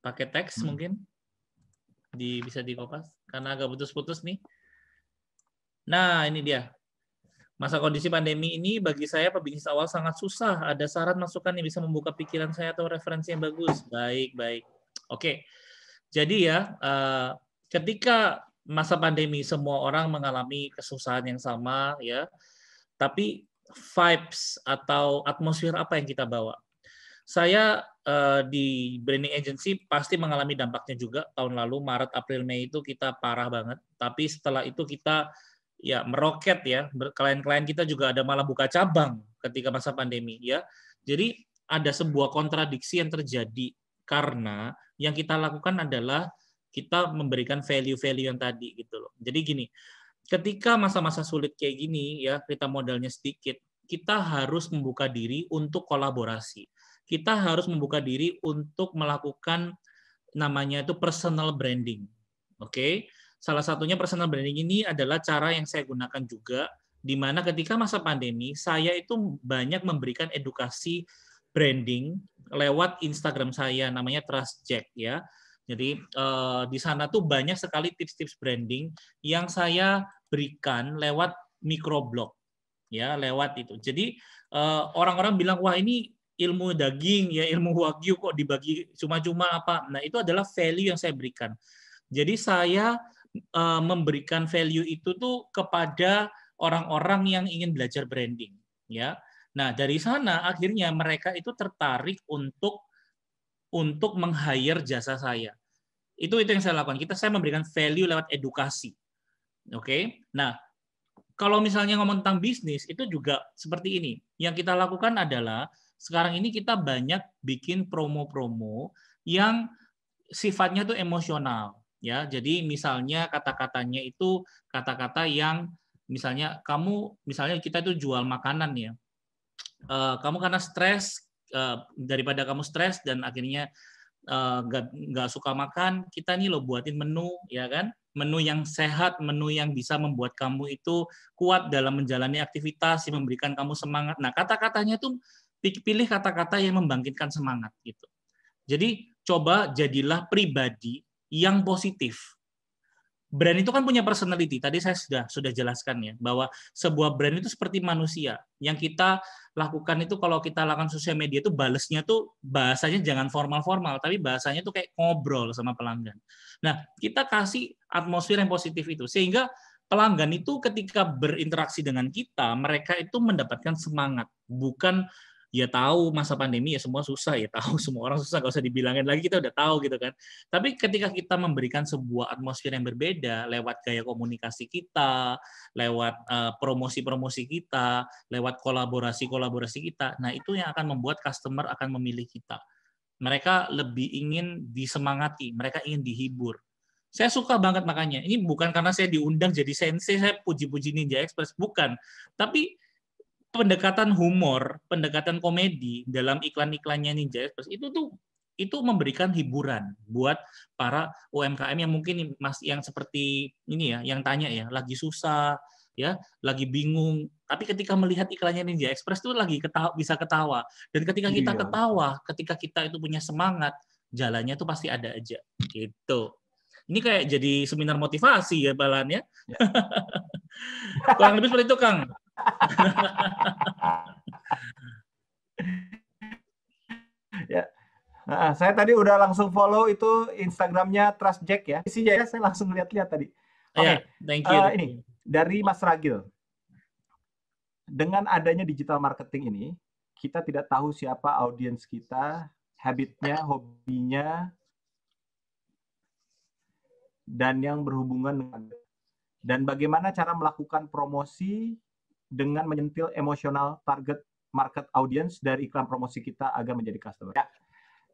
pakai teks hmm. mungkin di bisa dikopas karena agak putus-putus nih. Nah, ini dia. Masa kondisi pandemi ini bagi saya pebisnis awal sangat susah. Ada saran masukan yang bisa membuka pikiran saya atau referensi yang bagus. Baik, baik. Oke. Jadi ya, eh, ketika masa pandemi semua orang mengalami kesusahan yang sama ya. Tapi vibes atau atmosfer apa yang kita bawa. Saya uh, di branding agency pasti mengalami dampaknya juga tahun lalu Maret April Mei itu kita parah banget. Tapi setelah itu kita ya meroket ya. Klien-klien kita juga ada malah buka cabang ketika masa pandemi ya. Jadi ada sebuah kontradiksi yang terjadi karena yang kita lakukan adalah kita memberikan value-value yang tadi gitu loh. Jadi gini, ketika masa-masa sulit kayak gini ya kita modalnya sedikit, kita harus membuka diri untuk kolaborasi. Kita harus membuka diri untuk melakukan namanya itu personal branding. Oke. Okay? Salah satunya personal branding ini adalah cara yang saya gunakan juga di mana ketika masa pandemi saya itu banyak memberikan edukasi branding lewat Instagram saya namanya Trust Jack ya. Jadi eh, di sana tuh banyak sekali tips-tips branding yang saya berikan lewat mikroblok ya lewat itu. Jadi eh, orang-orang bilang wah ini ilmu daging ya ilmu wagyu kok dibagi cuma-cuma apa. Nah, itu adalah value yang saya berikan. Jadi saya eh, memberikan value itu tuh kepada orang-orang yang ingin belajar branding ya. Nah, dari sana akhirnya mereka itu tertarik untuk untuk meng-hire jasa saya. Itu itu yang saya lakukan. Kita saya memberikan value lewat edukasi. Oke. Okay? Nah, kalau misalnya ngomong tentang bisnis itu juga seperti ini. Yang kita lakukan adalah sekarang ini kita banyak bikin promo-promo yang sifatnya tuh emosional ya. Jadi misalnya kata-katanya itu kata-kata yang misalnya kamu misalnya kita itu jual makanan ya. Eh, kamu karena stres eh, daripada kamu stres dan akhirnya eh, nggak uh, suka makan, kita nih lo buatin menu ya kan menu yang sehat, menu yang bisa membuat kamu itu kuat dalam menjalani aktivitas, memberikan kamu semangat. Nah, kata-katanya itu pilih kata-kata yang membangkitkan semangat gitu. Jadi coba jadilah pribadi yang positif brand itu kan punya personality. Tadi saya sudah sudah jelaskan ya bahwa sebuah brand itu seperti manusia. Yang kita lakukan itu kalau kita lakukan sosial media itu balesnya tuh bahasanya jangan formal-formal, tapi bahasanya tuh kayak ngobrol sama pelanggan. Nah, kita kasih atmosfer yang positif itu sehingga pelanggan itu ketika berinteraksi dengan kita, mereka itu mendapatkan semangat, bukan ya tahu masa pandemi ya semua susah ya tahu semua orang susah gak usah dibilangin lagi kita udah tahu gitu kan tapi ketika kita memberikan sebuah atmosfer yang berbeda lewat gaya komunikasi kita lewat eh, promosi-promosi uh, kita lewat kolaborasi-kolaborasi kita nah itu yang akan membuat customer akan memilih kita mereka lebih ingin disemangati mereka ingin dihibur saya suka banget makanya ini bukan karena saya diundang jadi sensei saya puji-puji Ninja Express bukan tapi pendekatan humor, pendekatan komedi dalam iklan-iklannya Ninja Express itu tuh itu memberikan hiburan buat para UMKM yang mungkin mas yang seperti ini ya, yang tanya ya, lagi susah ya, lagi bingung. Tapi ketika melihat iklannya Ninja Express tuh lagi ketawa, bisa ketawa. Dan ketika kita iya. ketawa, ketika kita itu punya semangat, jalannya tuh pasti ada aja. Gitu. Ini kayak jadi seminar motivasi ya balannya. Ya. ya. Kurang lebih seperti itu Kang. ya. Nah, saya tadi udah langsung follow itu Instagramnya Trust Jack ya. Isinya ya, saya langsung lihat-lihat tadi. Iya, Oke, okay. thank eh, you. Uh, ini dari Mas Ragil. Dengan adanya digital marketing ini, kita tidak tahu siapa audiens kita, habitnya, hobinya, dan yang berhubungan dengan dan bagaimana cara melakukan promosi dengan menyentil emosional target market audience dari iklan promosi kita agar menjadi customer. Ya.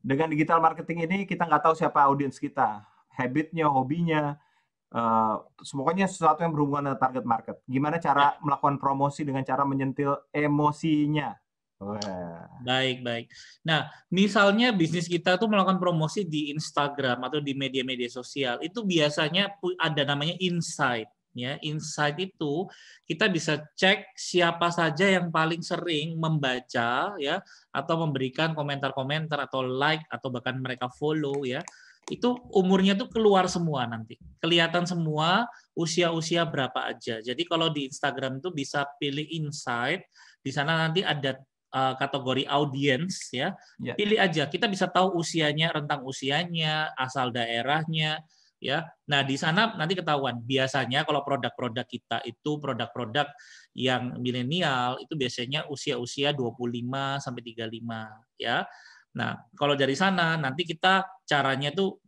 Dengan digital marketing ini kita nggak tahu siapa audience kita, habitnya, hobinya, uh, semuanya sesuatu yang berhubungan dengan target market. Gimana cara ya. melakukan promosi dengan cara menyentil emosinya? Wah. Baik, baik. Nah, misalnya bisnis kita tuh melakukan promosi di Instagram atau di media-media sosial, itu biasanya ada namanya insight ya insight itu kita bisa cek siapa saja yang paling sering membaca ya atau memberikan komentar-komentar atau like atau bahkan mereka follow ya itu umurnya tuh keluar semua nanti kelihatan semua usia-usia berapa aja jadi kalau di Instagram itu bisa pilih insight di sana nanti ada eh, kategori audience ya. ya pilih aja kita bisa tahu usianya rentang usianya asal daerahnya ya. Nah, di sana nanti ketahuan biasanya kalau produk-produk kita itu produk-produk yang milenial itu biasanya usia-usia 25 sampai 35 ya. Nah, kalau dari sana nanti kita caranya tuh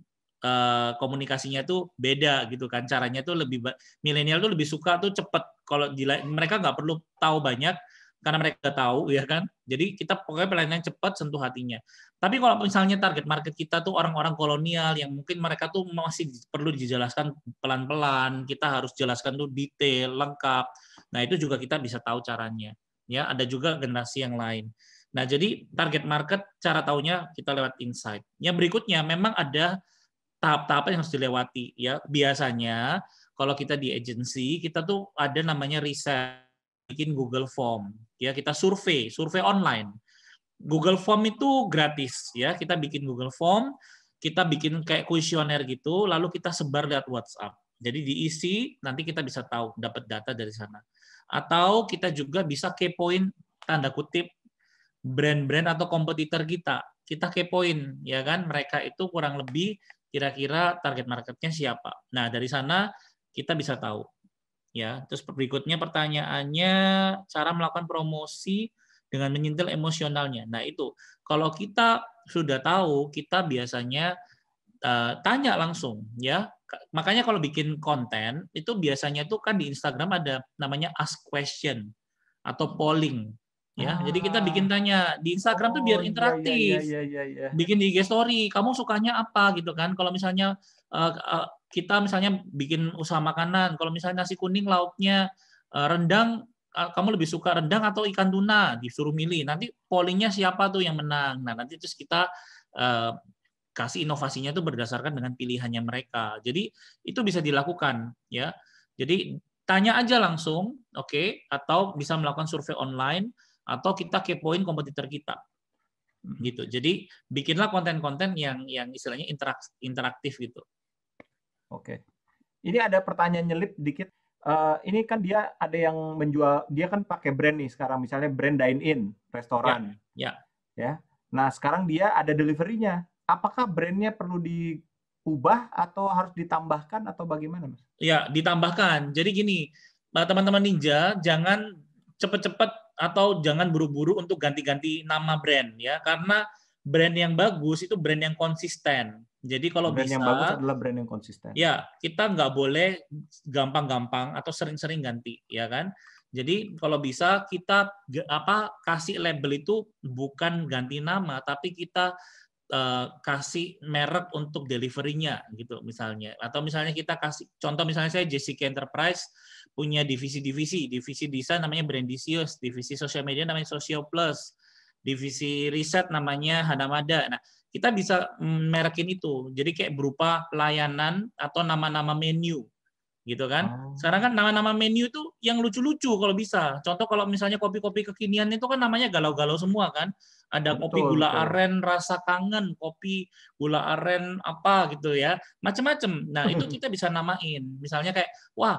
eh, komunikasinya tuh beda gitu kan caranya tuh lebih milenial tuh lebih suka tuh cepet kalau mereka nggak perlu tahu banyak karena mereka tahu ya kan. Jadi kita pokoknya pelayanan cepat sentuh hatinya. Tapi kalau misalnya target market kita tuh orang-orang kolonial yang mungkin mereka tuh masih perlu dijelaskan pelan-pelan, kita harus jelaskan tuh detail, lengkap. Nah, itu juga kita bisa tahu caranya. Ya, ada juga generasi yang lain. Nah, jadi target market cara taunya kita lewat insight. Yang berikutnya memang ada tahap-tahap yang harus dilewati ya. Biasanya kalau kita di agensi, kita tuh ada namanya riset bikin Google Form ya kita survei survei online Google Form itu gratis ya kita bikin Google Form kita bikin kayak kuesioner gitu lalu kita sebar lewat WhatsApp jadi diisi nanti kita bisa tahu dapat data dari sana atau kita juga bisa kepoin tanda kutip brand-brand atau kompetitor kita kita kepoin ya kan mereka itu kurang lebih kira-kira target marketnya siapa nah dari sana kita bisa tahu ya. Terus berikutnya pertanyaannya cara melakukan promosi dengan menyentil emosionalnya. Nah, itu kalau kita sudah tahu, kita biasanya uh, tanya langsung ya. Makanya kalau bikin konten itu biasanya itu kan di Instagram ada namanya ask question atau polling ya. Ah. Jadi kita bikin tanya di Instagram oh, tuh biar interaktif. Iya, iya, iya, iya, iya. Bikin di IG story, kamu sukanya apa gitu kan. Kalau misalnya uh, uh, kita misalnya bikin usaha makanan, kalau misalnya nasi kuning lauknya eh, rendang, eh, kamu lebih suka rendang atau ikan tuna? Disuruh milih. Nanti pollingnya siapa tuh yang menang? Nah, nanti terus kita eh, kasih inovasinya itu berdasarkan dengan pilihannya mereka. Jadi itu bisa dilakukan ya. Jadi tanya aja langsung, oke, okay? atau bisa melakukan survei online atau kita kepoin kompetitor kita gitu. Jadi bikinlah konten-konten yang yang istilahnya interaktif gitu. Oke. Ini ada pertanyaan nyelip dikit. Uh, ini kan dia ada yang menjual, dia kan pakai brand nih sekarang, misalnya brand dine in restoran. Ya. Ya. ya. Nah sekarang dia ada deliverynya. Apakah brandnya perlu diubah atau harus ditambahkan atau bagaimana, mas? Ya ditambahkan. Jadi gini, eh, teman-teman ninja jangan cepet-cepet atau jangan buru-buru untuk ganti-ganti nama brand ya, karena brand yang bagus itu brand yang konsisten. Jadi kalau brand bisa, yang bagus adalah brand yang konsisten. Ya, kita nggak boleh gampang-gampang atau sering-sering ganti, ya kan? Jadi kalau bisa kita apa kasih label itu bukan ganti nama, tapi kita uh, kasih merek untuk deliverynya gitu misalnya. Atau misalnya kita kasih contoh misalnya saya Jessica Enterprise punya divisi-divisi, divisi desain namanya Brandisius, divisi sosial media namanya Sosio Plus, divisi riset namanya Hanamada. Nah, kita bisa merekin itu. Jadi kayak berupa pelayanan atau nama-nama menu gitu kan. Oh. Sekarang kan nama-nama menu itu yang lucu-lucu kalau bisa. Contoh kalau misalnya kopi-kopi kekinian itu kan namanya galau-galau semua kan. Ada betul, kopi gula betul. aren rasa kangen, kopi gula aren apa gitu ya. Macam-macam. Nah, itu kita bisa namain. Misalnya kayak wah,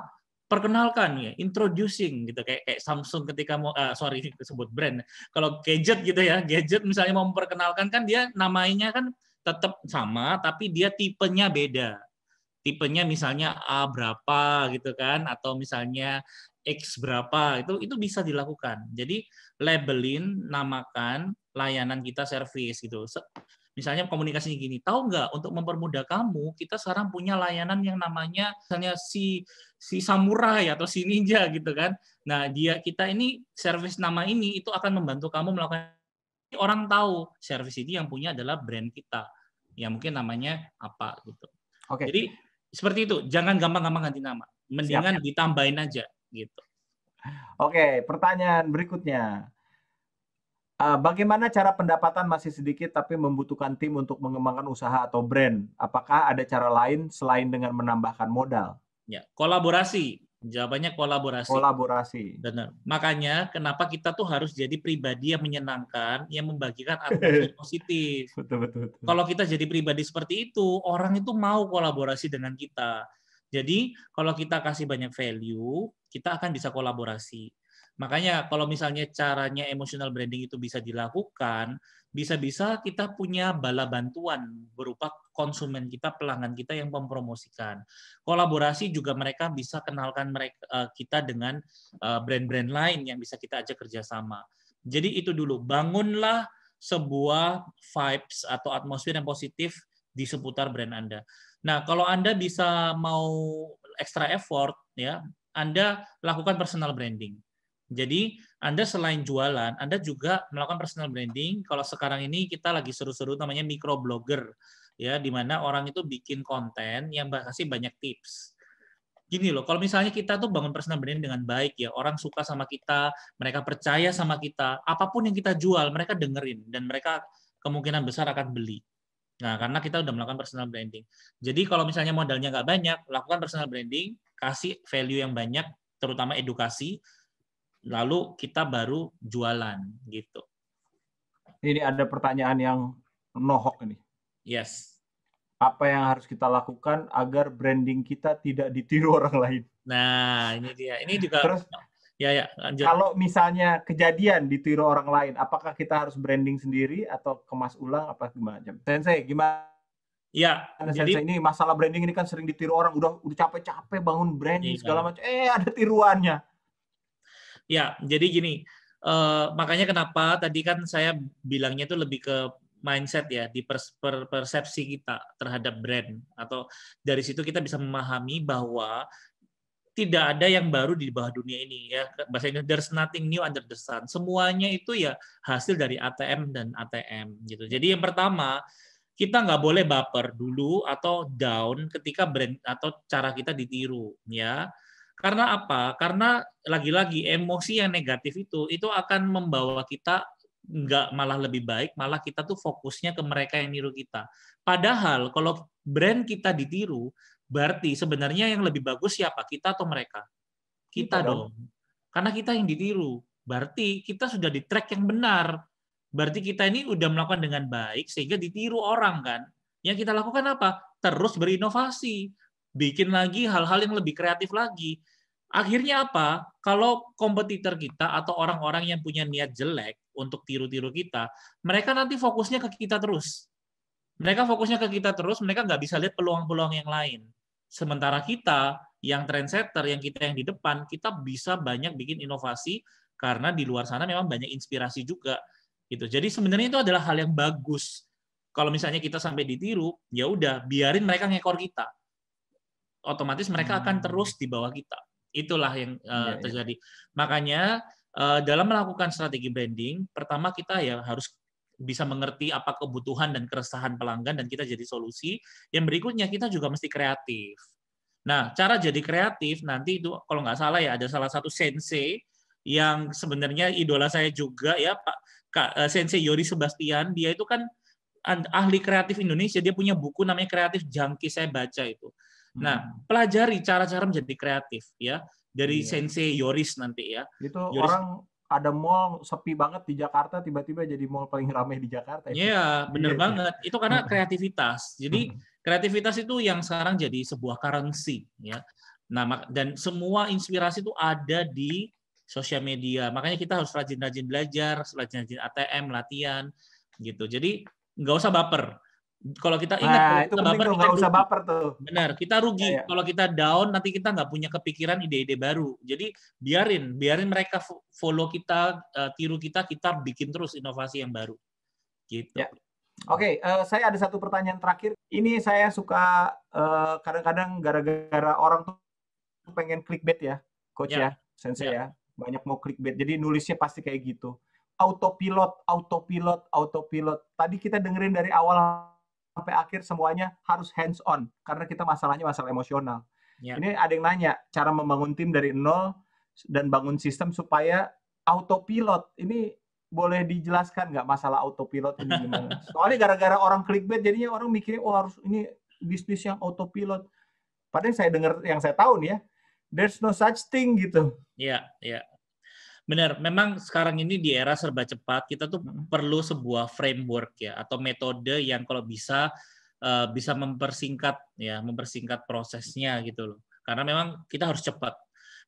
perkenalkan ya, introducing gitu kayak kayak Samsung ketika mau uh, sorry disebut brand. Kalau gadget gitu ya, gadget misalnya mau memperkenalkan kan dia namanya kan tetap sama tapi dia tipenya beda. Tipenya misalnya A berapa gitu kan atau misalnya X berapa itu itu bisa dilakukan. Jadi labelin, namakan layanan kita service gitu. Misalnya komunikasinya gini, tahu nggak untuk mempermudah kamu, kita sekarang punya layanan yang namanya misalnya si si samurai atau si ninja gitu kan. Nah, dia kita ini service nama ini itu akan membantu kamu melakukan orang tahu service ini yang punya adalah brand kita. Ya mungkin namanya apa gitu. Oke. Jadi seperti itu, jangan gampang-gampang ganti nama. Mendingan Siap. ditambahin aja gitu. Oke, pertanyaan berikutnya. Uh, bagaimana cara pendapatan masih sedikit tapi membutuhkan tim untuk mengembangkan usaha atau brand? Apakah ada cara lain selain dengan menambahkan modal? Ya, kolaborasi. Jawabannya kolaborasi. Kolaborasi. Benar. Makanya kenapa kita tuh harus jadi pribadi yang menyenangkan, yang membagikan atmosfer positif. Betul, betul, betul. Kalau kita jadi pribadi seperti itu, orang itu mau kolaborasi dengan kita. Jadi kalau kita kasih banyak value, kita akan bisa kolaborasi. Makanya kalau misalnya caranya emotional branding itu bisa dilakukan, bisa-bisa kita punya bala bantuan berupa konsumen kita, pelanggan kita yang mempromosikan. Kolaborasi juga mereka bisa kenalkan mereka eh, kita dengan eh, brand-brand lain yang bisa kita ajak kerjasama. Jadi itu dulu, bangunlah sebuah vibes atau atmosfer yang positif di seputar brand Anda. Nah, kalau Anda bisa mau extra effort ya, Anda lakukan personal branding. Jadi Anda selain jualan, Anda juga melakukan personal branding. Kalau sekarang ini kita lagi seru-seru namanya microblogger ya di mana orang itu bikin konten yang kasih banyak tips. Gini loh, kalau misalnya kita tuh bangun personal branding dengan baik ya, orang suka sama kita, mereka percaya sama kita, apapun yang kita jual mereka dengerin dan mereka kemungkinan besar akan beli. Nah, karena kita udah melakukan personal branding. Jadi kalau misalnya modalnya nggak banyak, lakukan personal branding, kasih value yang banyak, terutama edukasi, lalu kita baru jualan gitu. Ini ada pertanyaan yang nohok ini. Yes. Apa yang harus kita lakukan agar branding kita tidak ditiru orang lain? Nah, ini dia. Ini juga Terus Ya ya, lanjut. Kalau misalnya kejadian ditiru orang lain, apakah kita harus branding sendiri atau kemas ulang apa gimana? Sensei, gimana? Ya, Karena jadi ini masalah branding ini kan sering ditiru orang, udah udah capek-capek bangun branding iya. segala macam. Eh, ada tiruannya. Ya, jadi gini, uh, makanya kenapa tadi kan saya bilangnya itu lebih ke mindset ya di pers per persepsi kita terhadap brand atau dari situ kita bisa memahami bahwa tidak ada yang baru di bawah dunia ini ya bahasa Indonesia there's nothing new under the sun semuanya itu ya hasil dari ATM dan ATM gitu jadi yang pertama kita nggak boleh baper dulu atau down ketika brand atau cara kita ditiru ya karena apa? Karena lagi-lagi emosi yang negatif itu itu akan membawa kita nggak malah lebih baik, malah kita tuh fokusnya ke mereka yang niru kita. Padahal kalau brand kita ditiru, berarti sebenarnya yang lebih bagus siapa? Kita atau mereka? Kita, kita dong. dong. Karena kita yang ditiru. Berarti kita sudah di track yang benar. Berarti kita ini udah melakukan dengan baik sehingga ditiru orang kan. Yang kita lakukan apa? Terus berinovasi bikin lagi hal-hal yang lebih kreatif lagi. Akhirnya apa? Kalau kompetitor kita atau orang-orang yang punya niat jelek untuk tiru-tiru kita, mereka nanti fokusnya ke kita terus. Mereka fokusnya ke kita terus, mereka nggak bisa lihat peluang-peluang yang lain. Sementara kita yang trendsetter, yang kita yang di depan, kita bisa banyak bikin inovasi karena di luar sana memang banyak inspirasi juga gitu. Jadi sebenarnya itu adalah hal yang bagus. Kalau misalnya kita sampai ditiru, ya udah biarin mereka ngekor kita otomatis mereka akan hmm. terus di bawah kita. Itulah yang uh, terjadi. Makanya uh, dalam melakukan strategi branding, pertama kita ya harus bisa mengerti apa kebutuhan dan keresahan pelanggan dan kita jadi solusi. Yang berikutnya kita juga mesti kreatif. Nah, cara jadi kreatif nanti itu kalau nggak salah ya ada salah satu sensei yang sebenarnya idola saya juga ya Pak Kak, eh, Sensei Yori Sebastian, dia itu kan ahli kreatif Indonesia, dia punya buku namanya Kreatif Jangki saya baca itu. Nah, hmm. pelajari cara-cara menjadi kreatif ya dari iya. sensei Yoris nanti ya. Itu Yoris. orang ada mall sepi banget di Jakarta tiba-tiba jadi mall paling ramai di Jakarta. Iya, yeah, bener yeah, banget. Itu karena hmm. kreativitas. Jadi hmm. kreativitas itu yang sekarang jadi sebuah currency ya. Nah, dan semua inspirasi itu ada di sosial media. Makanya kita harus rajin-rajin belajar, rajin-rajin ATM, latihan gitu. Jadi nggak usah baper. Kalau kita ingat, nah, itu kita baper, nggak usah baper tuh. Benar, kita rugi. Ya, ya. Kalau kita down, nanti kita nggak punya kepikiran ide-ide baru. Jadi biarin, biarin mereka follow kita, uh, tiru kita, kita bikin terus inovasi yang baru. Gitu. Ya. Oke, okay, uh, eh, saya ada satu pertanyaan terakhir. Ini saya suka kadang eh, kadang-kadang gara-gara orang tuh pengen clickbait ya, coach ya, ya sensei ya. ya. Banyak mau clickbait. Jadi nulisnya pasti kayak gitu. Autopilot, autopilot, autopilot. Tadi kita dengerin dari awal sampai akhir semuanya harus hands on karena kita masalahnya masalah emosional. Yeah. Ini ada yang nanya cara membangun tim dari nol dan bangun sistem supaya autopilot ini boleh dijelaskan nggak masalah autopilot ini gimana? Soalnya gara-gara orang clickbait jadinya orang mikirnya oh harus ini bisnis yang autopilot. Padahal saya dengar yang saya tahu nih ya, there's no such thing gitu. Iya, yeah, iya. Yeah. Benar, memang sekarang ini di era serba cepat kita tuh hmm. perlu sebuah framework ya atau metode yang kalau bisa uh, bisa mempersingkat ya, mempersingkat prosesnya gitu loh. Karena memang kita harus cepat.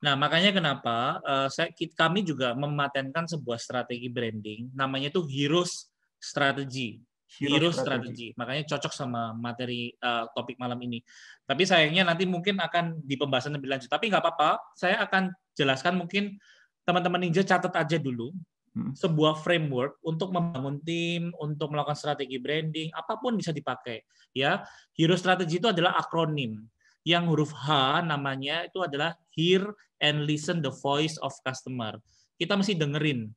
Nah, makanya kenapa uh, saya kami juga mematenkan sebuah strategi branding namanya itu heroes strategy. Hero, Hero strategy. Makanya cocok sama materi uh, topik malam ini. Tapi sayangnya nanti mungkin akan di pembahasan lebih lanjut. Tapi nggak apa-apa, saya akan jelaskan mungkin teman-teman ninja catat aja dulu hmm. sebuah framework untuk membangun tim, untuk melakukan strategi branding, apapun bisa dipakai. Ya, hero strategi itu adalah akronim yang huruf H namanya itu adalah hear and listen the voice of customer. Kita mesti dengerin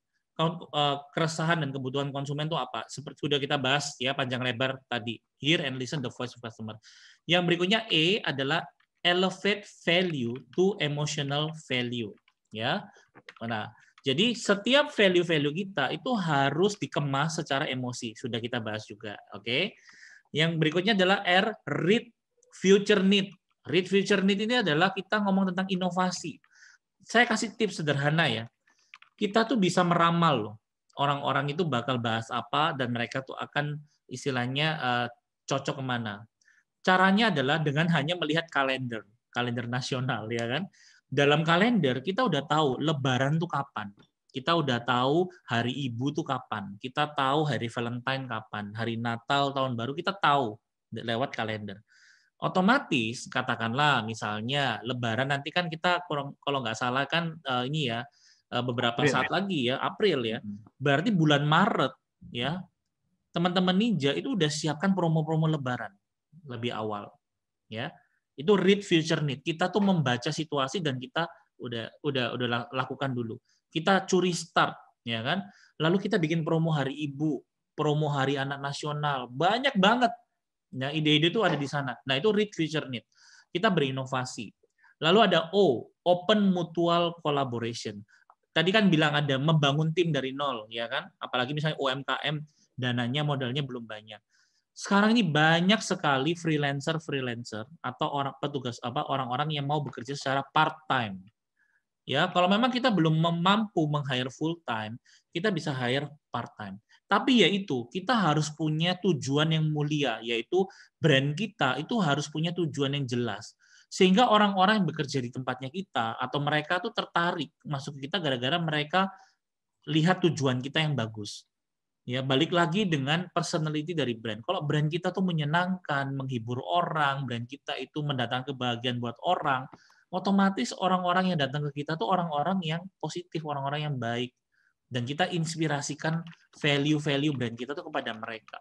eh, keresahan dan kebutuhan konsumen itu apa. Seperti sudah kita bahas ya panjang lebar tadi. Hear and listen the voice of customer. Yang berikutnya E adalah elevate value to emotional value ya. Nah, jadi setiap value-value kita itu harus dikemas secara emosi. Sudah kita bahas juga, oke? Okay? Yang berikutnya adalah R read future need. Read future need ini adalah kita ngomong tentang inovasi. Saya kasih tips sederhana ya. Kita tuh bisa meramal loh. Orang-orang itu bakal bahas apa dan mereka tuh akan istilahnya uh, cocok kemana. Caranya adalah dengan hanya melihat kalender, kalender nasional ya kan dalam kalender kita udah tahu lebaran tuh kapan. Kita udah tahu hari ibu tuh kapan. Kita tahu hari Valentine kapan, hari Natal, tahun baru kita tahu lewat kalender. Otomatis katakanlah misalnya lebaran nanti kan kita kalau nggak salah kan eh, ini ya eh, beberapa April. saat ya? lagi ya April ya. Hmm. Berarti bulan Maret ya. Teman-teman ninja itu udah siapkan promo-promo lebaran lebih awal ya itu read future need. Kita tuh membaca situasi dan kita udah udah udah lakukan dulu. Kita curi start, ya kan? Lalu kita bikin promo hari ibu, promo hari anak nasional. Banyak banget. Nah, ide-ide itu ada di sana. Nah, itu read future need. Kita berinovasi. Lalu ada O, open mutual collaboration. Tadi kan bilang ada membangun tim dari nol, ya kan? Apalagi misalnya UMKM dananya modalnya belum banyak sekarang ini banyak sekali freelancer-freelancer atau orang petugas apa orang-orang yang mau bekerja secara part time. Ya, kalau memang kita belum mampu meng-hire full time, kita bisa hire part time. Tapi yaitu kita harus punya tujuan yang mulia, yaitu brand kita itu harus punya tujuan yang jelas. Sehingga orang-orang yang bekerja di tempatnya kita atau mereka tuh tertarik masuk kita gara-gara mereka lihat tujuan kita yang bagus ya balik lagi dengan personality dari brand. Kalau brand kita tuh menyenangkan, menghibur orang, brand kita itu mendatangkan kebahagiaan buat orang, otomatis orang-orang yang datang ke kita tuh orang-orang yang positif, orang-orang yang baik. Dan kita inspirasikan value-value brand kita tuh kepada mereka.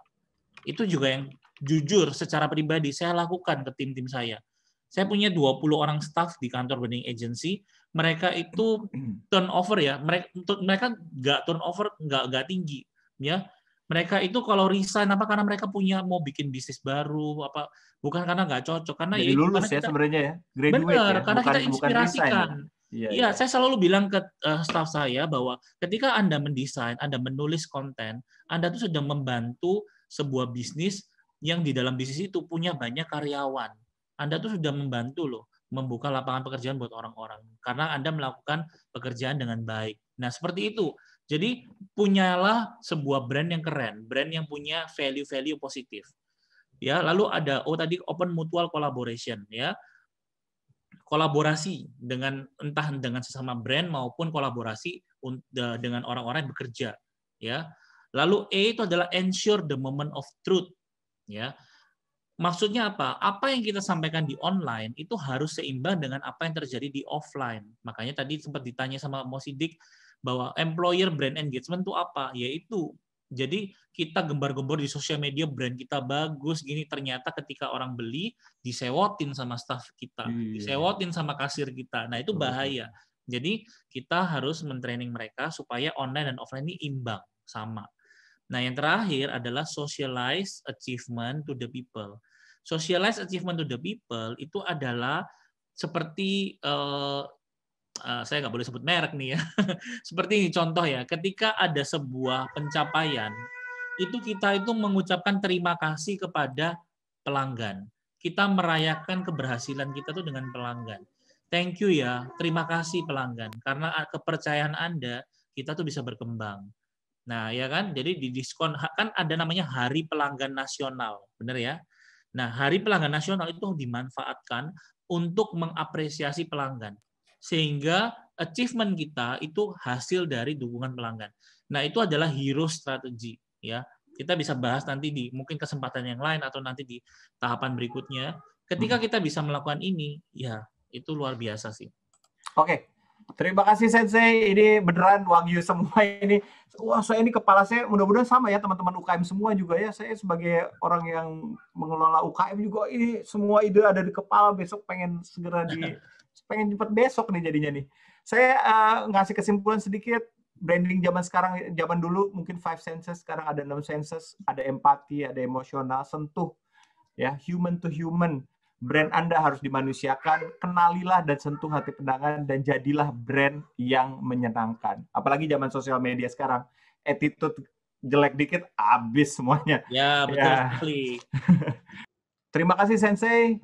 Itu juga yang jujur secara pribadi saya lakukan ke tim-tim saya. Saya punya 20 orang staff di kantor branding agency, mereka itu turnover ya, mereka mereka nggak turnover nggak nggak tinggi ya mereka itu kalau resign apa karena mereka punya mau bikin bisnis baru apa bukan karena nggak cocok karena Jadi ya lulus karena ya kita, sebenarnya ya graduate bener, ya. karena kita inspirasikan ya. Iya, ya, ya. saya selalu bilang ke uh, staff saya bahwa ketika Anda mendesain, Anda menulis konten, Anda tuh sedang membantu sebuah bisnis yang di dalam bisnis itu punya banyak karyawan. Anda tuh sudah membantu loh membuka lapangan pekerjaan buat orang-orang karena Anda melakukan pekerjaan dengan baik. Nah, seperti itu. Jadi punyalah sebuah brand yang keren, brand yang punya value-value positif. Ya, lalu ada oh tadi open mutual collaboration ya. Kolaborasi dengan entah dengan sesama brand maupun kolaborasi dengan orang-orang yang bekerja ya. Lalu E itu adalah ensure the moment of truth ya. Maksudnya apa? Apa yang kita sampaikan di online itu harus seimbang dengan apa yang terjadi di offline. Makanya tadi sempat ditanya sama Mosidik, bahwa employer brand engagement itu apa? Yaitu jadi kita gembar-gembor di sosial media brand kita bagus gini ternyata ketika orang beli disewotin sama staff kita, iya. disewotin sama kasir kita. Nah, itu bahaya. Jadi kita harus mentraining mereka supaya online dan offline ini imbang sama. Nah, yang terakhir adalah socialize achievement to the people. Socialize achievement to the people itu adalah seperti eh, Eh, saya nggak boleh sebut merek nih ya. Seperti ini contoh ya, ketika ada sebuah pencapaian, itu kita itu mengucapkan terima kasih kepada pelanggan. Kita merayakan keberhasilan kita tuh dengan pelanggan. Thank you ya, terima kasih pelanggan. Karena ah, kepercayaan Anda, kita tuh bisa berkembang. Nah, ya kan? Jadi di diskon kan ada namanya Hari Pelanggan Nasional, benar ya? Nah, Hari Pelanggan Nasional itu dimanfaatkan untuk mengapresiasi pelanggan sehingga achievement kita itu hasil dari dukungan pelanggan. Nah, itu adalah hero strategi ya. Kita bisa bahas nanti di mungkin kesempatan yang lain atau nanti di tahapan berikutnya. Ketika hmm. kita bisa melakukan ini, ya itu luar biasa sih. Oke. Terima kasih Sensei, ini beneran wagyu semua ini. Wah, saya ini kepala saya mudah-mudahan sama ya teman-teman UKM semua juga ya. Saya sebagai orang yang mengelola UKM juga ini semua ide ada di kepala besok pengen segera di pengen cepet besok nih jadinya nih. Saya uh, ngasih kesimpulan sedikit branding zaman sekarang zaman dulu mungkin five senses sekarang ada enam senses ada empati ada emosional sentuh ya human to human brand anda harus dimanusiakan kenalilah dan sentuh hati pendangan dan jadilah brand yang menyenangkan apalagi zaman sosial media sekarang attitude jelek dikit habis semuanya ya betul ya. sekali terima kasih sensei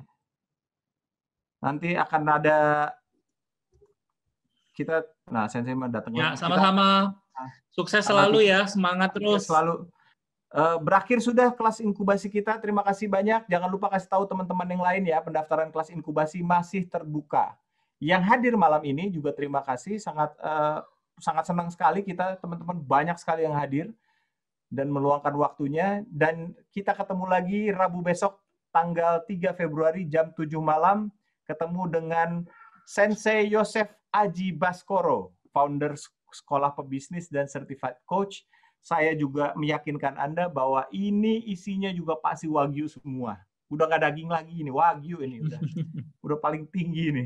nanti akan ada kita nah sensei datang Ya, sama-sama. Ah, Sukses selalu ya, semangat terus. Selalu. Eh, berakhir sudah kelas inkubasi kita. Terima kasih banyak. Jangan lupa kasih tahu teman-teman yang lain ya, pendaftaran kelas inkubasi masih terbuka. Yang hadir malam ini juga terima kasih. Sangat uh, sangat senang sekali kita teman-teman banyak sekali yang hadir dan meluangkan waktunya. Dan kita ketemu lagi Rabu besok tanggal 3 Februari jam 7 malam ketemu dengan Sensei Yosef Aji Baskoro, founder Sekolah Pebisnis dan Certified Coach. Saya juga meyakinkan Anda bahwa ini isinya juga pasti wagyu semua. Udah nggak daging lagi ini, wagyu ini udah. Udah paling tinggi ini.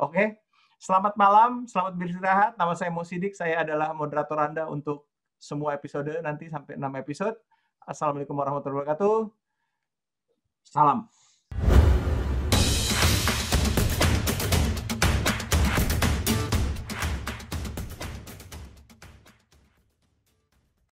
Oke. Selamat malam, selamat beristirahat. Nama saya Mo Sidik, saya adalah moderator Anda untuk semua episode nanti sampai 6 episode. Assalamualaikum warahmatullahi wabarakatuh. Salam.